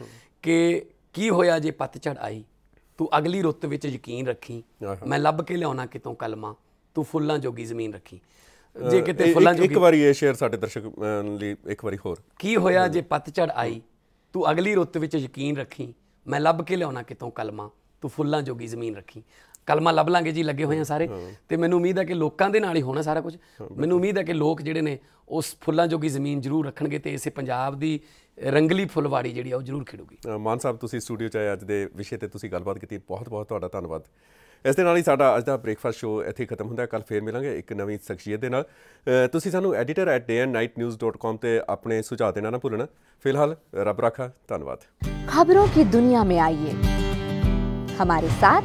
ਕਿ ਕੀ ਹੋਇਆ ਜੇ ਪਤਝੜ ਆਈ ਤੂੰ ਅਗਲੀ ਰੁੱਤ ਵਿੱਚ ਯਕੀਨ ਰੱਖੀ ਮੈਂ ਲੱਭ ਕੇ ਲਿਆਉਣਾ ਕਿਤੋਂ ਕਲਮਾ ਤੂੰ ਫੁੱਲਾਂ ਜੋਗੀ ਜ਼ਮੀਨ ਰੱਖੀ ਜੇ ਕਿਤੇ ਫੁੱਲਾਂ ਜੋਗੀ ਇੱਕ ਵਾਰੀ ਇਹ ਸ਼ੇਅਰ ਸਾਡੇ ਦਰਸ਼ਕ ਲਈ ਇੱਕ ਵਾਰੀ ਹੋਰ ਕੀ ਹੋਇਆ ਜੇ ਪਤਝੜ ਆਈ ਤੂੰ ਅਗਲੀ ਰੁੱਤ ਵਿੱਚ ਯਕੀਨ ਰੱਖੀ ਮੈਂ ਲੱਭ ਕੇ ਲਿਆਉਣਾ ਕਿਤੋਂ ਕਲਮਾ ਤੂੰ ਫੁੱਲਾਂ ਜੋਗੀ ਜ਼ਮੀਨ ਰੱਖੀ ਕਲਮਾ ਲੱਭ ਲਾਂਗੇ ਜੀ ਲੱਗੇ ਹੋਏ ਆ ਸਾਰੇ ਤੇ ਮੈਨੂੰ ਉਮੀਦ ਹੈ ਕਿ ਲੋਕਾਂ ਦੇ ਨਾਲ ਹੀ ਹੋਣਾ ਸਾਰਾ ਕੁਝ ਮੈਨੂੰ ਉਮੀਦ ਹੈ ਕਿ ਲੋਕ ਜਿਹੜੇ ਨੇ ਉਸ ਫੁੱਲਾਂ ਜੋਗੀ ਜ਼ਮੀਨ ਜ਼ਰੂਰ ਰੱਖਣਗੇ ਤੇ ਇਸੇ ਪੰਜਾਬ ਦੀ ਰੰਗਲੀ ਫੁੱਲਵਾੜੀ ਜਿਹੜੀ ਆ ਉਹ ਜ਼ਰੂਰ ਖਿੜੂਗੀ ਮਾਨ ਸਾਹਿਬ ਤੁਸੀਂ ਸਟੂਡੀਓ 'ਚ ਆਏ ਅੱਜ ਦੇ ਵਿਸ਼ੇ ਤੇ ਤੁਸੀਂ ਗੱਲਬਾਤ ਕੀਤੀ ਬਹੁਤ ਬਹੁਤ ਤੁਹਾਡਾ ਧੰਨਵਾਦ ਇਸ ਦੇ ਨਾਲ ਹੀ ਸਾਡਾ ਅੱਜ ਦਾ ਬ੍ਰੇਕਫਾਸਟ ਸ਼ੋਅ ਇੱਥੇ ਖਤਮ ਹੁੰਦਾ ਕੱਲ ਫੇਰ ਮਿਲਾਂਗੇ ਇੱਕ ਨਵੀਂ ਸ਼ਖਸੀਅਤ ਦੇ ਨਾਲ ਤੁਸੀਂ ਸਾਨੂੰ editor@dayandnightnews.com ਤੇ ਆਪਣੇ ਸੁਝਾਅ ਦੇਣਾ ਨਾ ਭੁੱਲਣਾ ਫਿਲਹਾਲ ਰੱਬ ਰਾਖਾ ਧੰਨਵਾਦ ਖਬਰੋਂ ਕੀ ਦੁਨੀਆ ਮੇ ਆਈਏ ਹਮਾਰੇ ਸਾਥ